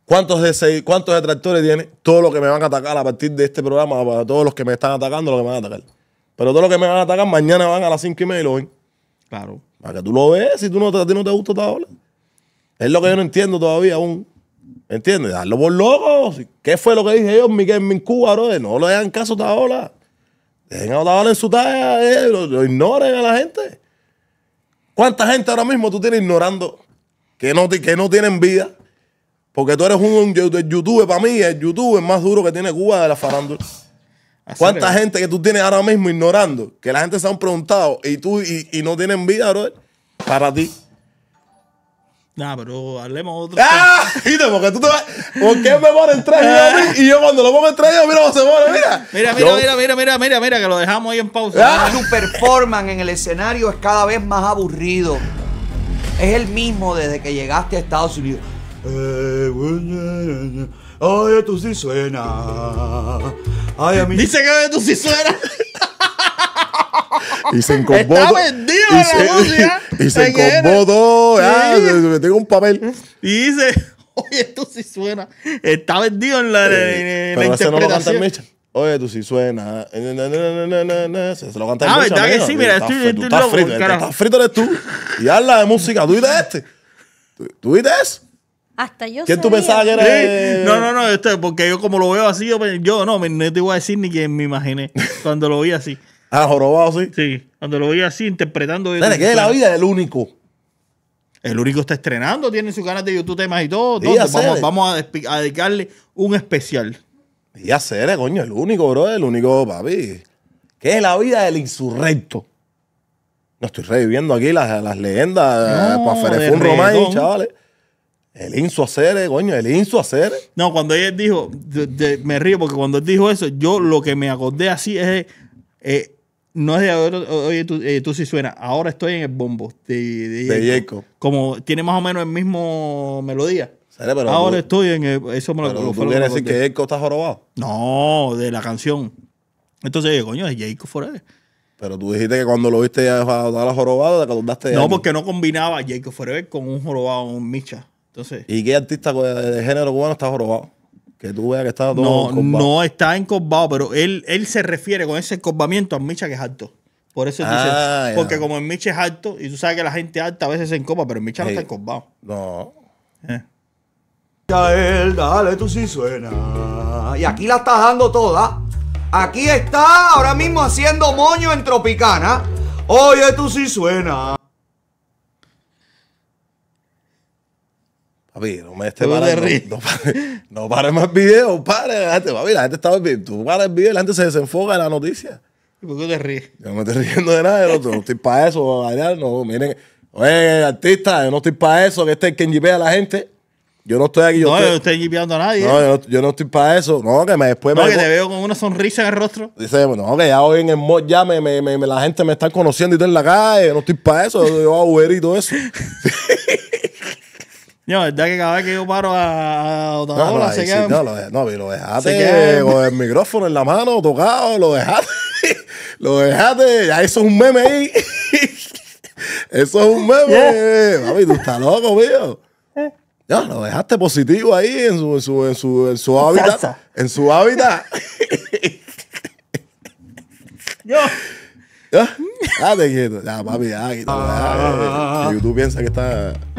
¿Cuántos, de, ¿Cuántos detractores tiene? todo lo que me van a atacar a partir de este programa, para todos los que me están atacando, los que me van a atacar. Pero todo lo que me van a atacar, mañana van a las 5 y media y lo ven. Claro. Para que tú lo veas, si tú no, a ti no te gusta hola Es lo que yo no entiendo todavía aún. ¿Entiendes? Darlo por loco. ¿Qué fue lo que dije yo, Miguel Mincuba, No le hagan caso a hora Dejen a hora en su talla, eh, lo, ignoren a la gente. ¿Cuánta gente ahora mismo tú tienes ignorando que no, que no tienen vida? Porque tú eres un, YouTube, para mí el YouTube es más duro que tiene Cuba de la farándula. ¿Cuánta gente que tú tienes ahora mismo ignorando? Que la gente se han preguntado y tú y, no tienen vida, para ti. Nah, pero hablemos otro. ¡Ah! de porque tú te vas. ¿Por qué me ponen tres Y yo cuando lo pongo en traje, mira cómo se pone, mira. Mira, mira, mira, mira, mira, mira, mira, que lo dejamos ahí en pausa. ¡Ah! Su performance en el escenario es cada vez más aburrido. Es el mismo desde que llegaste a Estados Unidos. Ay, eh, tú sí suena. Ay, a mí. Dice que tú sí suena. y se incompone. Está vendida la música. Y se incomodó. ¿Sí? Ah, tengo un papel. Y dice, oye, esto sí suena. Está vendido en la, eh, pero ese Oye, tú sí suena. se, lo canta Ah, verdad que sí, mira, tú, estás frito, Estás frito eres tú. Y habla de música. ¿Tú y de este? ¿Tú, y de eso? Hasta yo ¿Quién tú pensabas que era? No, no, no, este, porque yo como lo veo así, yo, no, no te voy a decir ni que me imaginé cuando lo vi así. Ah, jorobado, sí. Sí, cuando lo veía así, interpretando. Dale, que es la vida del único. El único está estrenando, tiene su canal de YouTube temas y todo. Pues vamos, a, dedicarle un especial. Y hacer, eh, coño, el único, bro, el único, papi. ¿Qué es la vida del insurrecto? No estoy reviviendo aquí las, las leyendas para Ferefun Romay, chavales. El Insu hacer, eh, coño, el Insu Acere. No, cuando él dijo, me río porque cuando él dijo eso, yo lo que me acordé así es eh, no es de Oye, tú, eh, tú sí suena. Ahora estoy en el bombo de, de, de Como tiene más o menos el mismo melodía. Ahora estoy en el, eso me lo, ¿Tú quieres decir que Yeco está jorobado? No, de la canción. Entonces, coño, es Yeco Forever. Pero tú dijiste que cuando lo viste ya la jorobado, te acordaste No, porque no combinaba Jacob Forever con un jorobado, un micha. Entonces, ¿Y qué artista de género cubano está jorobado? Que tú veas que está todo no, No está encorvado, pero él, él se refiere con ese encorvamiento a Micha que es alto. Por eso ah, porque como en Micha es alto, y tú sabes que la gente alta a veces se encopa, pero el Micha no está encorvado. No. Eh. él, dale, tú sí suena. Y aquí la estás dando toda. Aquí está ahora mismo haciendo moño en Tropicana. Oye, tú sí suena. Papi, no me estés parando. No, no pares más videos, pare. La gente, papi, la gente está. Tú paras el video y la gente se desenfoca en la noticia. ¿Y por qué te ríes? Yo no me estoy riendo de nada, yo no, estoy para eso, bailar, no, miren. Oye, artista, yo no estoy para eso, que este es quien jipea a la gente. Yo no estoy aquí. Yo no, estoy... yo no estoy jipeando a nadie. No, yo, no, estoy para eso. No, que me después me. No, que te veo con una sonrisa en el rostro. Dice, bueno, que ya hoy en el mod ya me, me, me, la gente me está conociendo y todo en la calle. Yo no estoy para eso. Yo, voy y todo eso. No, es verdad que cada vez que yo paro a, a no, no, no, lo, dejaste con el micrófono en la mano, tocado, lo dejaste. lo dejaste. Ya eso es un meme ahí. eso es un meme. Yeah. tú estás loco, mío. No, lo dejaste positivo ahí en su, en su, en su, hábitat. En su hábitat. Yo.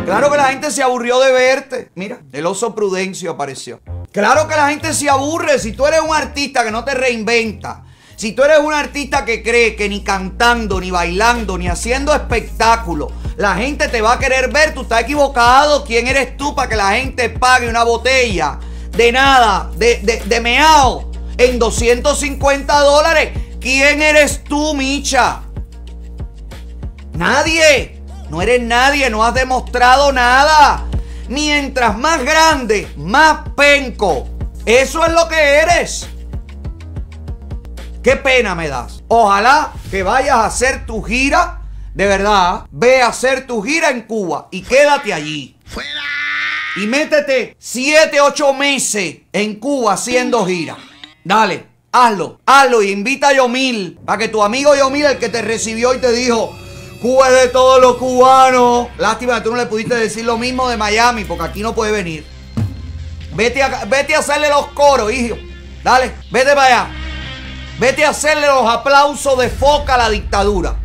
Claro que la gente se aburrió de verte. Mira, el oso Prudencio apareció. Claro que la gente se aburre. Si tú eres un artista que no te reinventa, si tú eres un artista que cree que ni cantando, ni bailando, ni haciendo espectáculo, la gente te va a querer ver, tú estás equivocado. ¿Quién eres tú para que la gente pague una botella de nada, de, de meao, en 250 dólares? ¿Quién eres tú, Micha? Nadie. No eres nadie, no has demostrado nada. Mientras más grande, más penco. Eso es lo que eres. Qué pena me das. Ojalá que vayas a hacer tu gira. De verdad, ve a hacer tu gira en Cuba y quédate allí. ¡Fuera! Y métete 7, 8 meses en Cuba haciendo gira. Dale. Hazlo, hazlo y invita a Yomil. Para que tu amigo Yomil, el que te recibió y te dijo, Cuba es de todos los cubanos. Lástima que tú no le pudiste decir lo mismo de Miami, porque aquí no puede venir. Vete a, vete a hacerle los coros, hijo. Dale, vete para allá. Vete a hacerle los aplausos de foca a la dictadura.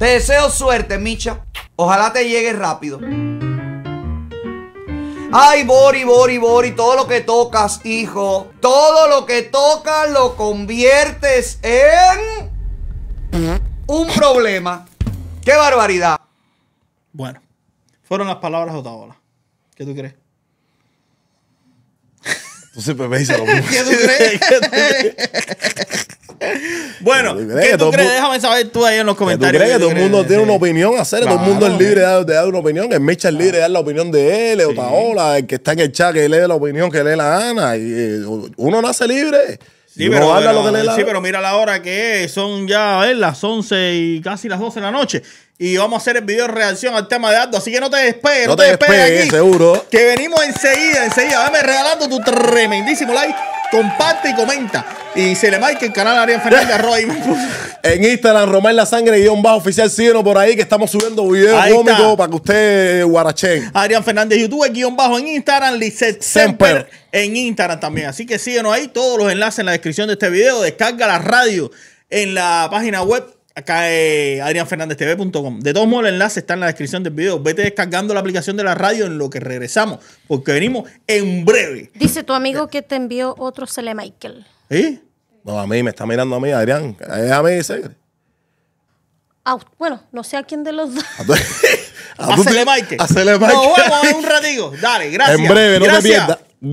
Te deseo suerte, Micha. Ojalá te llegue rápido. Ay, Bori, Bori, Bori, todo lo que tocas, hijo. Todo lo que tocas lo conviertes en un problema. ¡Qué barbaridad! Bueno, fueron las palabras de Otaola. ¿Qué tú crees? Tú siempre me dices lo mismo. ¿Qué tú crees? bueno, ¿qué tú crees? Déjame saber tú ahí en los comentarios. todo el mundo tiene una opinión hacer? Todo el mundo es libre de dar, una opinión. El Mecha es libre de dar la opinión de él, o Paola, el que está en el chat, que lee la opinión que lee la Ana. Y, eh, uno nace libre. Sí, pero, lo mira la hora que Son ya a ¿eh? las 11 y casi las 12 de la noche. Y vamos a hacer el video de reacción al tema de Aldo. Así que no te despegues, no, te, despegues, seguro. Que venimos enseguida, enseguida. Dame regalando tu tremendísimo like comparte y comenta. Y se le marca el canal Adrián Fernández arroba En Instagram, Román La Sangre, guión bajo oficial, síguenos por ahí que estamos subiendo videos para que usted guarache Adrián Fernández YouTube, guión bajo en Instagram, Lizeth Semper en Instagram también. Así que síguenos ahí, todos los enlaces en la descripción de este video. Descarga la radio en la página web Acá es eh, adrianfernandeztv.com. De todos modos, el enlace está en la descripción del video. Vete descargando la aplicación de la radio en lo que regresamos, porque venimos en breve. Dice tu amigo que te envió otro Sele Michael. ¿Sí? No, a mí me está mirando a mí, Adrián. Es a mí, dice. bueno, no sé a quién de los dos. Hacele Michael. Hacele Michael. Nos vemos un ratito. Dale, gracias. En breve, no te pierdas.